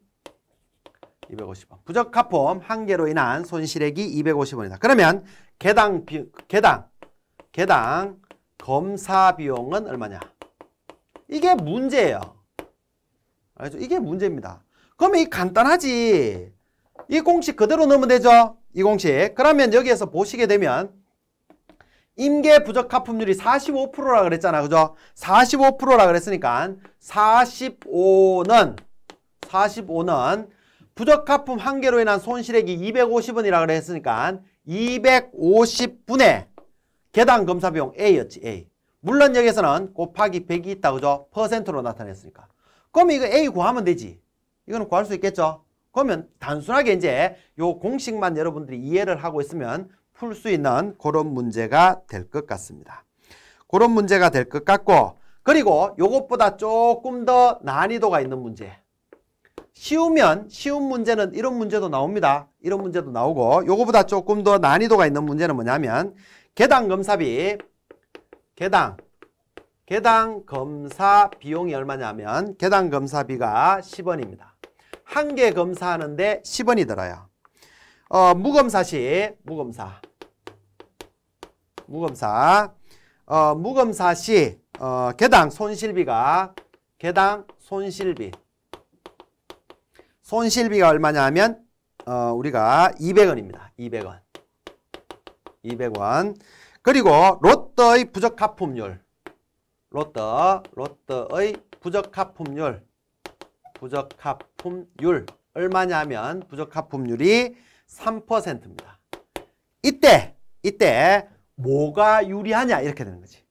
250원. 부적합품 한계로 인한 손실액이 250원이다. 그러면 개당 개당 개당 검사 비용은 얼마냐? 이게 문제예요. 알죠? 이게 문제입니다. 그러면 이 간단하지. 이 공식 그대로 넣으면 되죠? 이 공식. 그러면 여기에서 보시게 되면 임계 부적합품률이 45%라 그랬잖아. 그죠? 45%라 그랬으니까 45는 45는 부적합품 한 개로 인한 손실액이 250원이라 고했으니까 250분의 개당 검사 비용 A였지 A. 물론 여기서는 에 곱하기 100이 있다 그죠? 퍼센트로 나타냈으니까. 그럼 이거 A 구하면 되지. 이거는 구할 수 있겠죠? 그러면 단순하게 이제 요 공식만 여러분들이 이해를 하고 있으면 풀 수 있는 그런 문제가 될 것 같습니다. 그런 문제가 될 것 같고 그리고 요것보다 조금 더 난이도가 있는 문제. 쉬우면 쉬운 문제는 이런 문제도 나옵니다. 이런 문제도 나오고 요것보다 조금 더 난이도가 있는 문제는 뭐냐면 개당 검사비 개당 개당 검사 비용이 얼마냐면 개당 검사비가 10원입니다. 한 개 검사하는데 10원이 들어요. 어, 무검사 시 무검사 무검사 어, 무검사 시 어, 개당 손실비가 개당 손실비 손실비가 얼마냐면 어, 우리가 200원입니다. 200원 200원. 그리고 로또의 부적합품률. 로또, 로또의 부적합품률. 부적합품률. 얼마냐면 부적합품률이 3%입니다. 이때, 이때 뭐가 유리하냐 이렇게 되는 거지.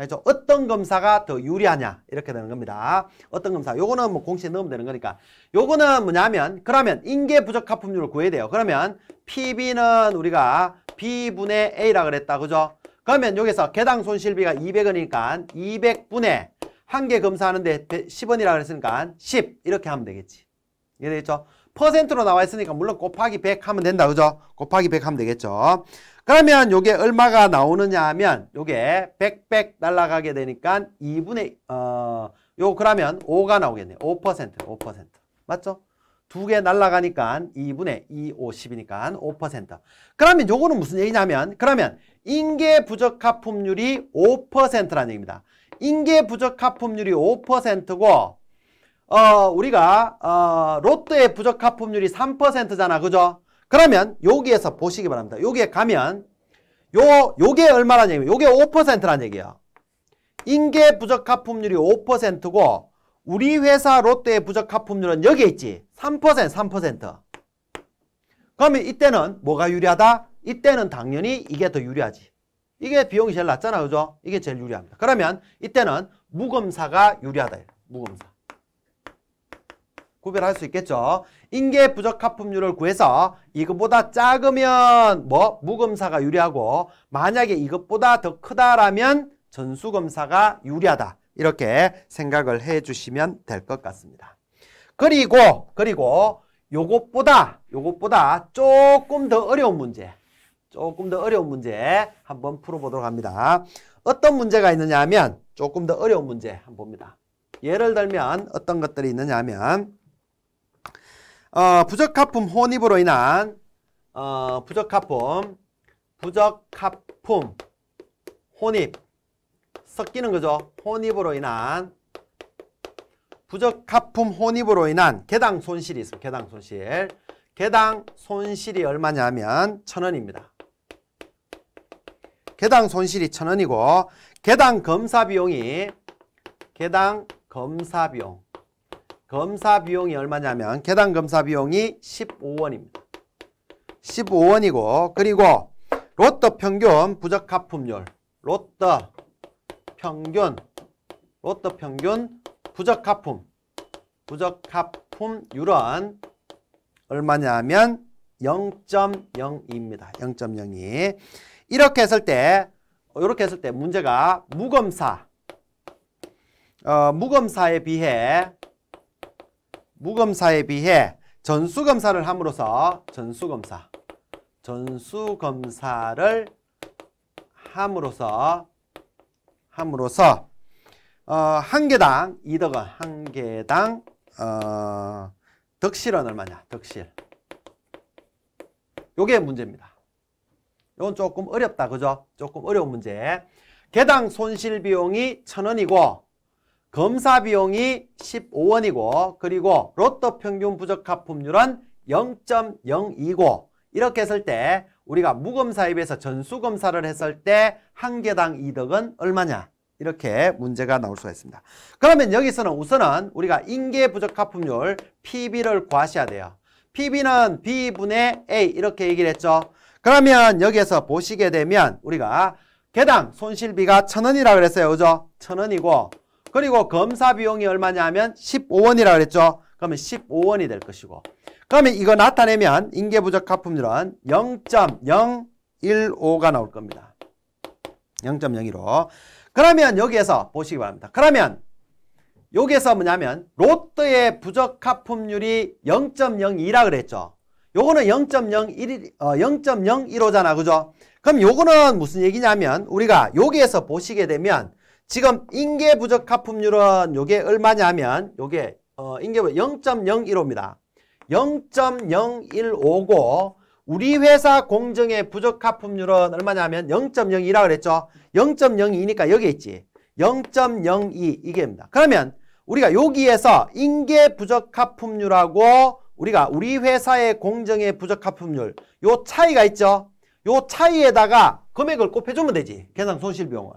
알죠? 어떤 검사가 더 유리하냐 이렇게 되는 겁니다. 어떤 검사 요거는 뭐공식에 넣으면 되는 거니까 요거는 뭐냐면 그러면 인계 부적 합품률을 구해야 돼요. 그러면 PB는 우리가 B분의 A라 그랬다 그죠? 그러면 여기서 개당 손실비가 200원이니까 200분의 한 개 검사하는데 10원이라 그랬으니까 10 이렇게 하면 되겠지. 이해되겠죠? 퍼센트로 나와 있으니까 물론 곱하기 100 하면 된다 그죠? 곱하기 100 하면 되겠죠? 그러면 이게 얼마가 나오느냐 하면 이게 100백 날라가게 되니까 2분의 어 요 그러면 5가 나오겠네요. 5% 5% 맞죠? 두 개 날라가니까 2분의 2 50이니까 5% 그러면 요거는 무슨 얘기냐면 그러면 인계 부적합품률이 5%라는 얘기입니다. 인계 부적합품률이 5%고 어 우리가 어 로또의 부적합품률이 3%잖아. 그죠? 그러면 여기에서 보시기 바랍니다. 여기에 가면 요 요게 얼마라는 얘기예요? 요게 5%라는 얘기예요. 인계 부적합품률이 5%고 우리 회사 롯데의 부적합품률은 여기에 있지. 3% 3%. 그러면 이때는 뭐가 유리하다? 이때는 당연히 이게 더 유리하지. 이게 비용이 제일 낮잖아. 그죠? 이게 제일 유리합니다. 그러면 이때는 무검사가 유리하다. 무검사. 구별할 수 있겠죠. 인계 부적합품률을 구해서 이것보다 작으면 뭐 무검사가 유리하고 만약에 이것보다 더 크다라면 전수검사가 유리하다. 이렇게 생각을 해주시면 될 것 같습니다. 그리고 그리고 요것보다 요것보다 조금 더 어려운 문제 조금 더 어려운 문제 한번 풀어보도록 합니다. 어떤 문제가 있느냐 하면 조금 더 어려운 문제 한번 봅니다. 예를 들면 어떤 것들이 있느냐 하면 어, 부적합품 혼입으로 인한 어, 부적합품 부적합품 혼입 섞이는 거죠. 혼입으로 인한 부적합품 혼입으로 인한 개당 손실이 있습니다. 개당 손실. 개당 손실이 얼마냐면 천원입니다. 개당 손실이 천원이고 개당 검사 비용이 개당 검사 비용 검사 비용이 얼마냐면 개당 검사 비용이 15원입니다. 15원이고 그리고 로또 평균 부적합품률 로또 평균 로또 평균 부적합품 부적합품률은 얼마냐면 0.02입니다. 0.02 이렇게 했을 때 이렇게 했을 때 문제가 무검사 어, 무검사에 비해 무검사에 비해 전수검사를 함으로써 전수검사 전수검사를 함으로써 함으로써 어, 한 개당 이득은한 개당 어, 득실은 얼마냐 득실 요게 문제입니다 이건 조금 어렵다 그죠 조금 어려운 문제 개당 손실비용이 천원이고 검사 비용이 15원이고 그리고 로또 평균 부적합품률은 0.02고 이렇게 했을 때 우리가 무검사입에서 전수검사를 했을 때 한 개당 이득은 얼마냐 이렇게 문제가 나올 수가 있습니다. 그러면 여기서는 우선은 우리가 인계 부적합품률 PB를 구하셔야 돼요. PB는 B분의 A 이렇게 얘기를 했죠. 그러면 여기에서 보시게 되면 우리가 개당 손실비가 천원이라 그랬어요. 그죠? 천원이고 그리고 검사 비용이 얼마냐면 하 15원이라고 그랬죠. 그러면 15원이 될 것이고 그러면 이거 나타내면 인계부적 합품률은 0.015가 나올 겁니다. 0.01로 그러면 여기에서 보시기 바랍니다. 그러면 여기에서 뭐냐면 로또의 부적합품률이 0.02라 그랬죠. 요거는 0.01, 어, 0.015잖아. 그죠? 그럼 요거는 무슨 얘기냐면 우리가 여기에서 보시게 되면 지금 인계 부적 합품률은 요게 얼마냐면 요게 어, 인계 0.015입니다. 0.015고 우리 회사 공정의 부적 합품률은 얼마냐면 0.02라고 그랬죠. 0.02니까 여기 있지. 0.02 이게입니다. 그러면 우리가 여기에서 인계 부적 합품률하고 우리가 우리 회사의 공정의 부적 합품률요 차이가 있죠. 요 차이에다가 금액을 곱해주면 되지. 계산 손실비용을.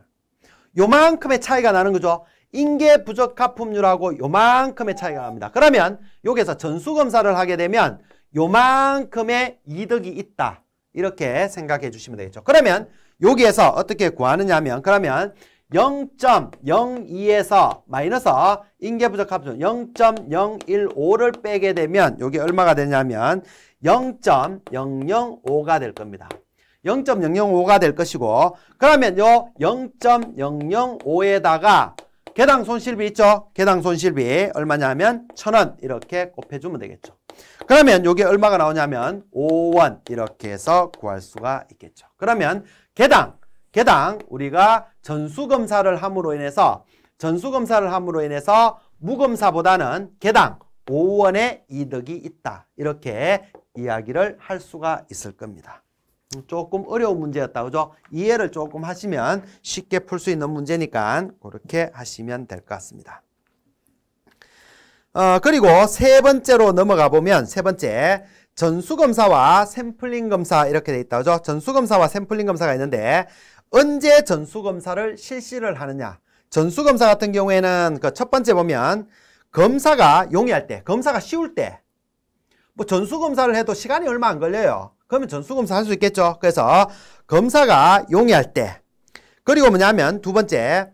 요만큼의 차이가 나는 거죠. 인계 부적합품률하고 요만큼의 차이가 납니다. 그러면 여기서 전수검사를 하게 되면 요만큼의 이득이 있다. 이렇게 생각해 주시면 되겠죠. 그러면 여기에서 어떻게 구하느냐 하면 그러면 0.02에서 마이너스 인계 부적 합수 0.015를 빼게 되면 여기 얼마가 되냐면 0.005가 될 겁니다. 0.005가 될 것이고 그러면 요 0.005에다가 개당 손실비 있죠? 개당 손실비 얼마냐면 하천원 이렇게 곱해주면 되겠죠. 그러면 요게 얼마가 나오냐면 5원 이렇게 해서 구할 수가 있겠죠. 그러면 개당, 개당 우리가 전수검사를 함으로 인해서 전수검사를 함으로 인해서 무검사보다는 개당 5원의 이득이 있다. 이렇게 이야기를 할 수가 있을 겁니다. 음, 조금 어려운 문제였다. 그죠? 이해를 조금 하시면 쉽게 풀 수 있는 문제니까 그렇게 하시면 될 것 같습니다. 어, 그리고 세 번째로 넘어가 보면 세 번째 전수검사와 샘플링 검사 이렇게 돼 있다. 그죠? 전수검사와 샘플링 검사가 있는데 언제 전수검사를 실시를 하느냐. 전수검사 같은 경우에는 그 첫 번째 보면 검사가 용이할 때, 검사가 쉬울 때, 뭐 전수검사를 해도 시간이 얼마 안 걸려요. 그러면 전수검사 할 수 있겠죠. 그래서 검사가 용이할 때 그리고 뭐냐면 두 번째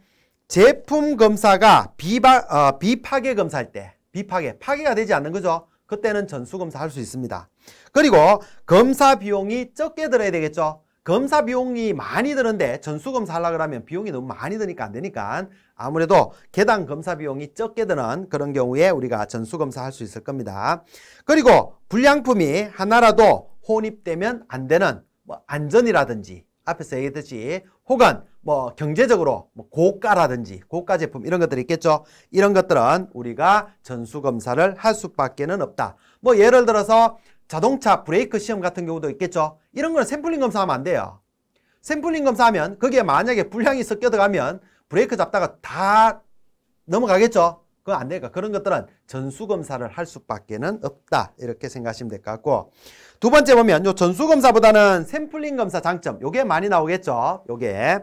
제품 검사가 비바, 어, 비파괴 검사할 때 비파괴, 파괴가 되지 않는 거죠. 그때는 전수검사 할 수 있습니다. 그리고 검사 비용이 적게 들어야 되겠죠. 검사 비용이 많이 드는데 전수검사 하려고 하면 비용이 너무 많이 드니까 안 되니까 아무래도 개당 검사 비용이 적게 드는 그런 경우에 우리가 전수검사 할 수 있을 겁니다. 그리고 불량품이 하나라도 혼입되면 안 되는 뭐 안전이라든지 앞에서 얘기했듯이 혹은 뭐 경제적으로 뭐 고가라든지 고가 제품 이런 것들이 있겠죠. 이런 것들은 우리가 전수검사를 할 수밖에 는 없다. 뭐 예를 들어서 자동차 브레이크 시험 같은 경우도 있겠죠. 이런 거 샘플링 검사하면 안 돼요. 샘플링 검사하면 거기에 만약에 불량이 섞여 들어가면 브레이크 잡다가 다 넘어가겠죠. 그건 안 되니까 그런 것들은 전수검사를 할 수밖에 는 없다. 이렇게 생각하시면 될 것 같고 두 번째 보면 요 전수검사보다는 샘플링 검사 장점 요게 많이 나오겠죠. 요게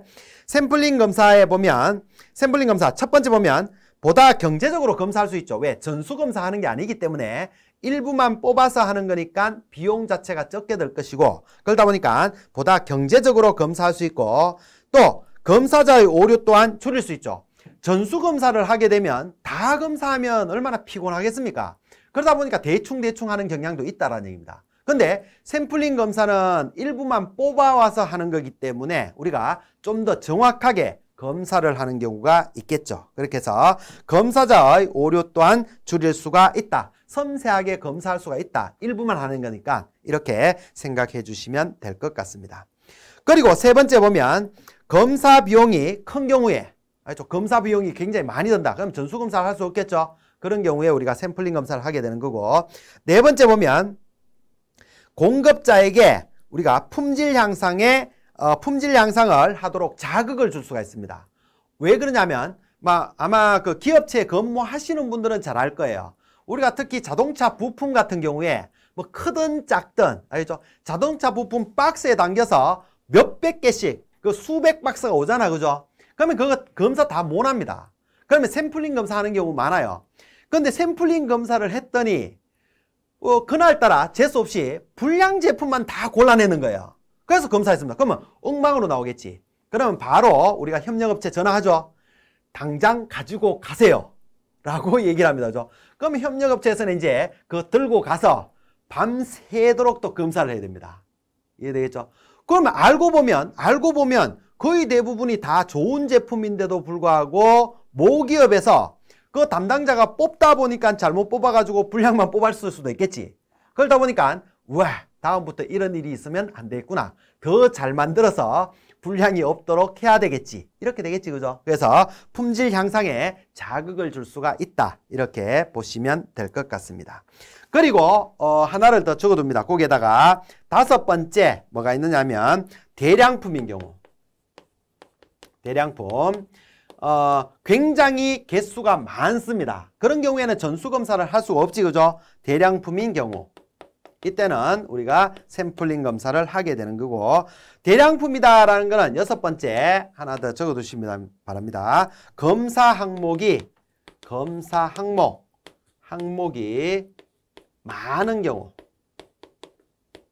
샘플링 검사에 보면 샘플링 검사 첫 번째 보면 보다 경제적으로 검사할 수 있죠. 왜? 전수검사하는 게 아니기 때문에 일부만 뽑아서 하는 거니까 비용 자체가 적게 들 것이고 그러다 보니까 보다 경제적으로 검사할 수 있고 또 검사자의 오류 또한 줄일 수 있죠. 전수검사를 하게 되면 다 검사하면 얼마나 피곤하겠습니까? 그러다 보니까 대충대충 하는 경향도 있다라는 얘기입니다. 근데 샘플링 검사는 일부만 뽑아와서 하는 거기 때문에 우리가 좀 더 정확하게 검사를 하는 경우가 있겠죠. 그렇게 해서 검사자의 오류 또한 줄일 수가 있다. 섬세하게 검사할 수가 있다. 일부만 하는 거니까 이렇게 생각해 주시면 될 것 같습니다. 그리고 세 번째 보면 검사 비용이 큰 경우에 알죠? 검사 비용이 굉장히 많이 든다. 그럼 전수검사를 할 수 없겠죠. 그런 경우에 우리가 샘플링 검사를 하게 되는 거고 네 번째 보면 공급자에게 우리가 품질 향상에 어, 품질 향상을 하도록 자극을 줄 수가 있습니다. 왜 그러냐면 막 아마 그 기업체에 근무하시는 분들은 잘 알 거예요. 우리가 특히 자동차 부품 같은 경우에 뭐 크든 작든 알겠죠? 자동차 부품 박스에 담겨서 몇백 개씩 그 수백 박스가 오잖아 그죠? 그러면 그거 검사 다 못합니다 그러면 샘플링 검사하는 경우 많아요 근데 샘플링 검사를 했더니 어, 그날따라 재수 없이 불량 제품만 다 골라내는 거예요 그래서 검사했습니다 그러면 엉망으로 나오겠지 그러면 바로 우리가 협력업체 전화하죠 당장 가지고 가세요 라고 얘기를 합니다 그죠? 그럼 협력업체에서는 이제 그 들고 가서 밤새도록 또 검사를 해야 됩니다. 이해되겠죠? 그럼 알고 보면 알고 보면 거의 대부분이 다 좋은 제품인데도 불구하고 모기업에서 그 담당자가 뽑다 보니까 잘못 뽑아가지고 불량만 뽑았을 수도 있겠지. 그러다 보니까 와 다음부터 이런 일이 있으면 안 되겠구나. 더 잘 만들어서 불량이 없도록 해야 되겠지. 이렇게 되겠지, 그죠? 그래서 품질 향상에 자극을 줄 수가 있다. 이렇게 보시면 될 것 같습니다. 그리고 어, 하나를 더 적어둡니다. 거기에다가 다섯 번째 뭐가 있느냐면 대량품인 경우 대량품 어, 굉장히 개수가 많습니다. 그런 경우에는 전수검사를 할 수가 없지, 그죠? 대량품인 경우 이때는 우리가 샘플링 검사를 하게 되는 거고 대량품이다라는 거는 여섯 번째 하나 더 적어두시면 바랍니다. 검사 항목이 검사 항목 항목이 많은 경우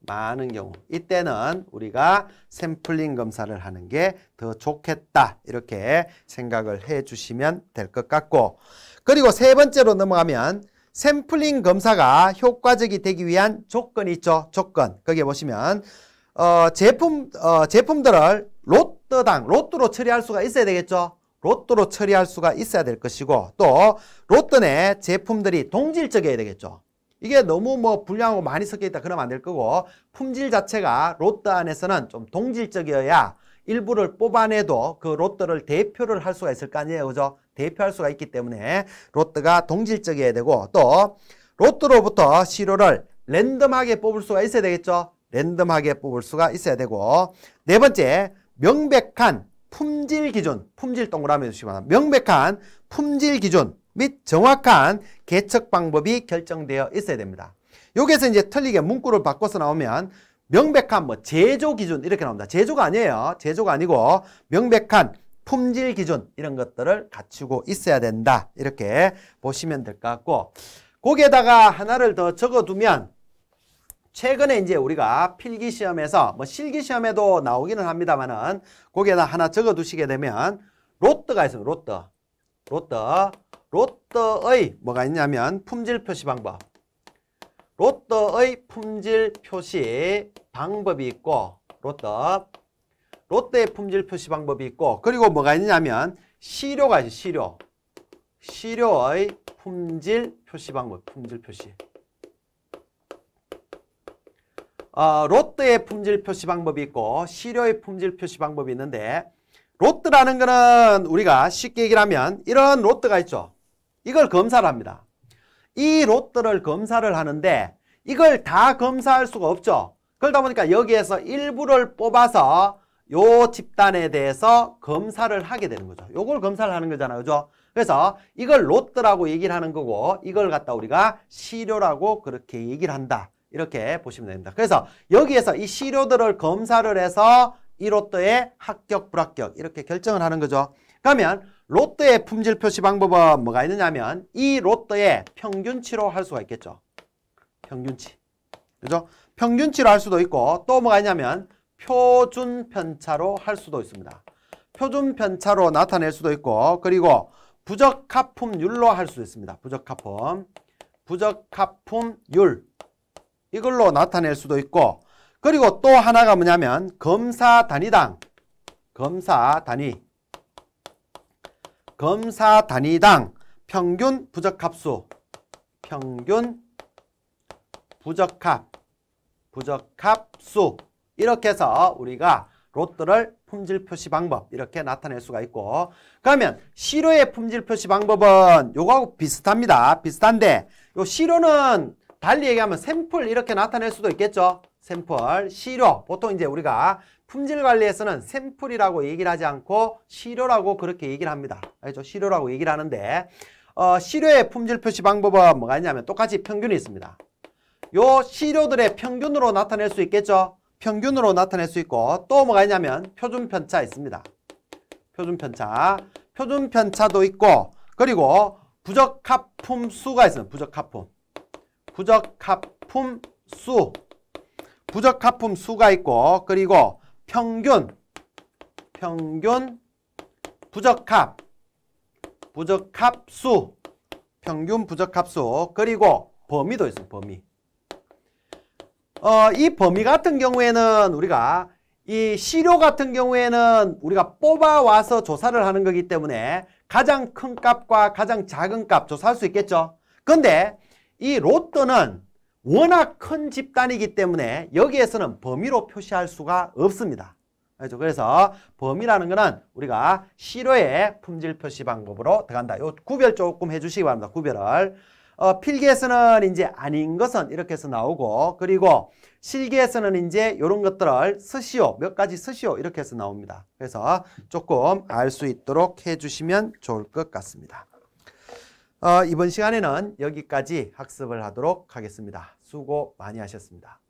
많은 경우 이때는 우리가 샘플링 검사를 하는 게 더 좋겠다 이렇게 생각을 해주시면 될 것 같고 그리고 세 번째로 넘어가면 샘플링 검사가 효과적이 되기 위한 조건이 있죠. 조건. 거기에 보시면 어, 제품 어, 제품들을 로또당 로또로 처리할 수가 있어야 되겠죠. 로또로 처리할 수가 있어야 될 것이고 또 로또 내 제품들이 동질적이어야 되겠죠. 이게 너무 뭐 불량하고 많이 섞여 있다 그러면 안 될 거고 품질 자체가 로또 안에서는 좀 동질적이어야 일부를 뽑아내도 그 로또를 대표를 할 수가 있을 거 아니에요. 그죠? 대표할 수가 있기 때문에 로또가 동질적이어야 되고 또 로또로부터 시료를 랜덤하게 뽑을 수가 있어야 되겠죠? 랜덤하게 뽑을 수가 있어야 되고 네 번째 명백한 품질 기준 품질 동그라미 해주시면 합 명백한 품질 기준 및 정확한 개척 방법이 결정되어 있어야 됩니다. 여기에서 이제 틀리게 문구를 바꿔서 나오면 명백한 뭐 제조 기준 이렇게 나옵니다. 제조가 아니에요. 제조가 아니고 명백한 품질 기준 이런 것들을 갖추고 있어야 된다. 이렇게 보시면 될 것 같고 거기에다가 하나를 더 적어두면 최근에 이제 우리가 필기 시험에서 뭐 실기 시험에도 나오기는 합니다만은 거기에다 하나 적어두시게 되면 로또가 있어요. 로또. 로또. 로또의 뭐가 있냐면 품질 표시 방법. 로또의 품질 표시 방법이 있고 로또 롯데의 품질 표시 방법이 있고 그리고 뭐가 있냐면 시료가 있어 시료 시료의 품질 표시 방법 품질 표시 어, 롯데의 품질 표시 방법이 있고 시료의 품질 표시 방법이 있는데 로또라는 거는 우리가 쉽게 얘기를 하면 이런 로또가 있죠 이걸 검사를 합니다 이 롯들을 검사를 하는데 이걸 다 검사할 수가 없죠. 그러다 보니까 여기에서 일부를 뽑아서 요 집단에 대해서 검사를 하게 되는 거죠. 요걸 검사를 하는 거잖아요. 그죠? 그래서 이걸 롯드라고 얘기를 하는 거고 이걸 갖다 우리가 시료라고 그렇게 얘기를 한다. 이렇게 보시면 됩니다. 그래서 여기에서 이 시료들을 검사를 해서 이 롯드의 합격, 불합격 이렇게 결정을 하는 거죠. 그러면 로또의 품질 표시 방법은 뭐가 있느냐면 하이 로또의 평균치로 할 수가 있겠죠. 평균치. 그죠? 평균치로 할 수도 있고 또 뭐가 있냐면 표준 편차로 할 수도 있습니다. 표준 편차로 나타낼 수도 있고 그리고 부적합품율로 할 수도 있습니다. 부적합품. 부적합품율. 이걸로 나타낼 수도 있고 그리고 또 하나가 뭐냐면 검사 단위당 검사 단위 검사 단위당 평균 부적합수 평균 부적합 부적합수 이렇게 해서 우리가 로또를 품질 표시 방법 이렇게 나타낼 수가 있고 그러면 시료의 품질 표시 방법은 요거하고 비슷합니다. 비슷한데 요 시료는 달리 얘기하면 샘플 이렇게 나타낼 수도 있겠죠. 샘플, 시료 보통 이제 우리가 품질 관리에서는 샘플이라고 얘기를 하지 않고 시료라고 그렇게 얘기를 합니다. 알죠? 시료라고 얘기를 하는데 어, 시료의 품질 표시 방법은 뭐가 있냐면 똑같이 평균이 있습니다. 요 시료들의 평균으로 나타낼 수 있겠죠? 평균으로 나타낼 수 있고 또 뭐가 있냐면 표준 편차 있습니다. 표준 편차. 표준 편차도 있고 그리고 부적합품 수가 있습니 부적합품. 부적합품 수. 부적합품 수가 있고 그리고 평균, 평균 부적합, 부적합수, 평균 부적합수, 그리고 범위도 있어요, 범위. 어, 이 범위 같은 경우에는 우리가 이 시료 같은 경우에는 우리가 뽑아와서 조사를 하는 거기 때문에 가장 큰 값과 가장 작은 값 조사할 수 있겠죠. 근데 이 로또는 워낙 큰 집단이기 때문에 여기에서는 범위로 표시할 수가 없습니다. 그렇죠? 그래서 범위라는 것은 우리가 실외의 품질 표시 방법으로 들어간다. 요 구별 조금 해주시기 바랍니다. 구별을. 어, 필기에서는 이제 아닌 것은 이렇게 해서 나오고 그리고 실기에서는 이제 이런 것들을 쓰시오 몇 가지 쓰시오 이렇게 해서 나옵니다. 그래서 조금 알 수 있도록 해주시면 좋을 것 같습니다. 어, 이번 시간에는 여기까지 학습을 하도록 하겠습니다. 수고 많이 하셨습니다.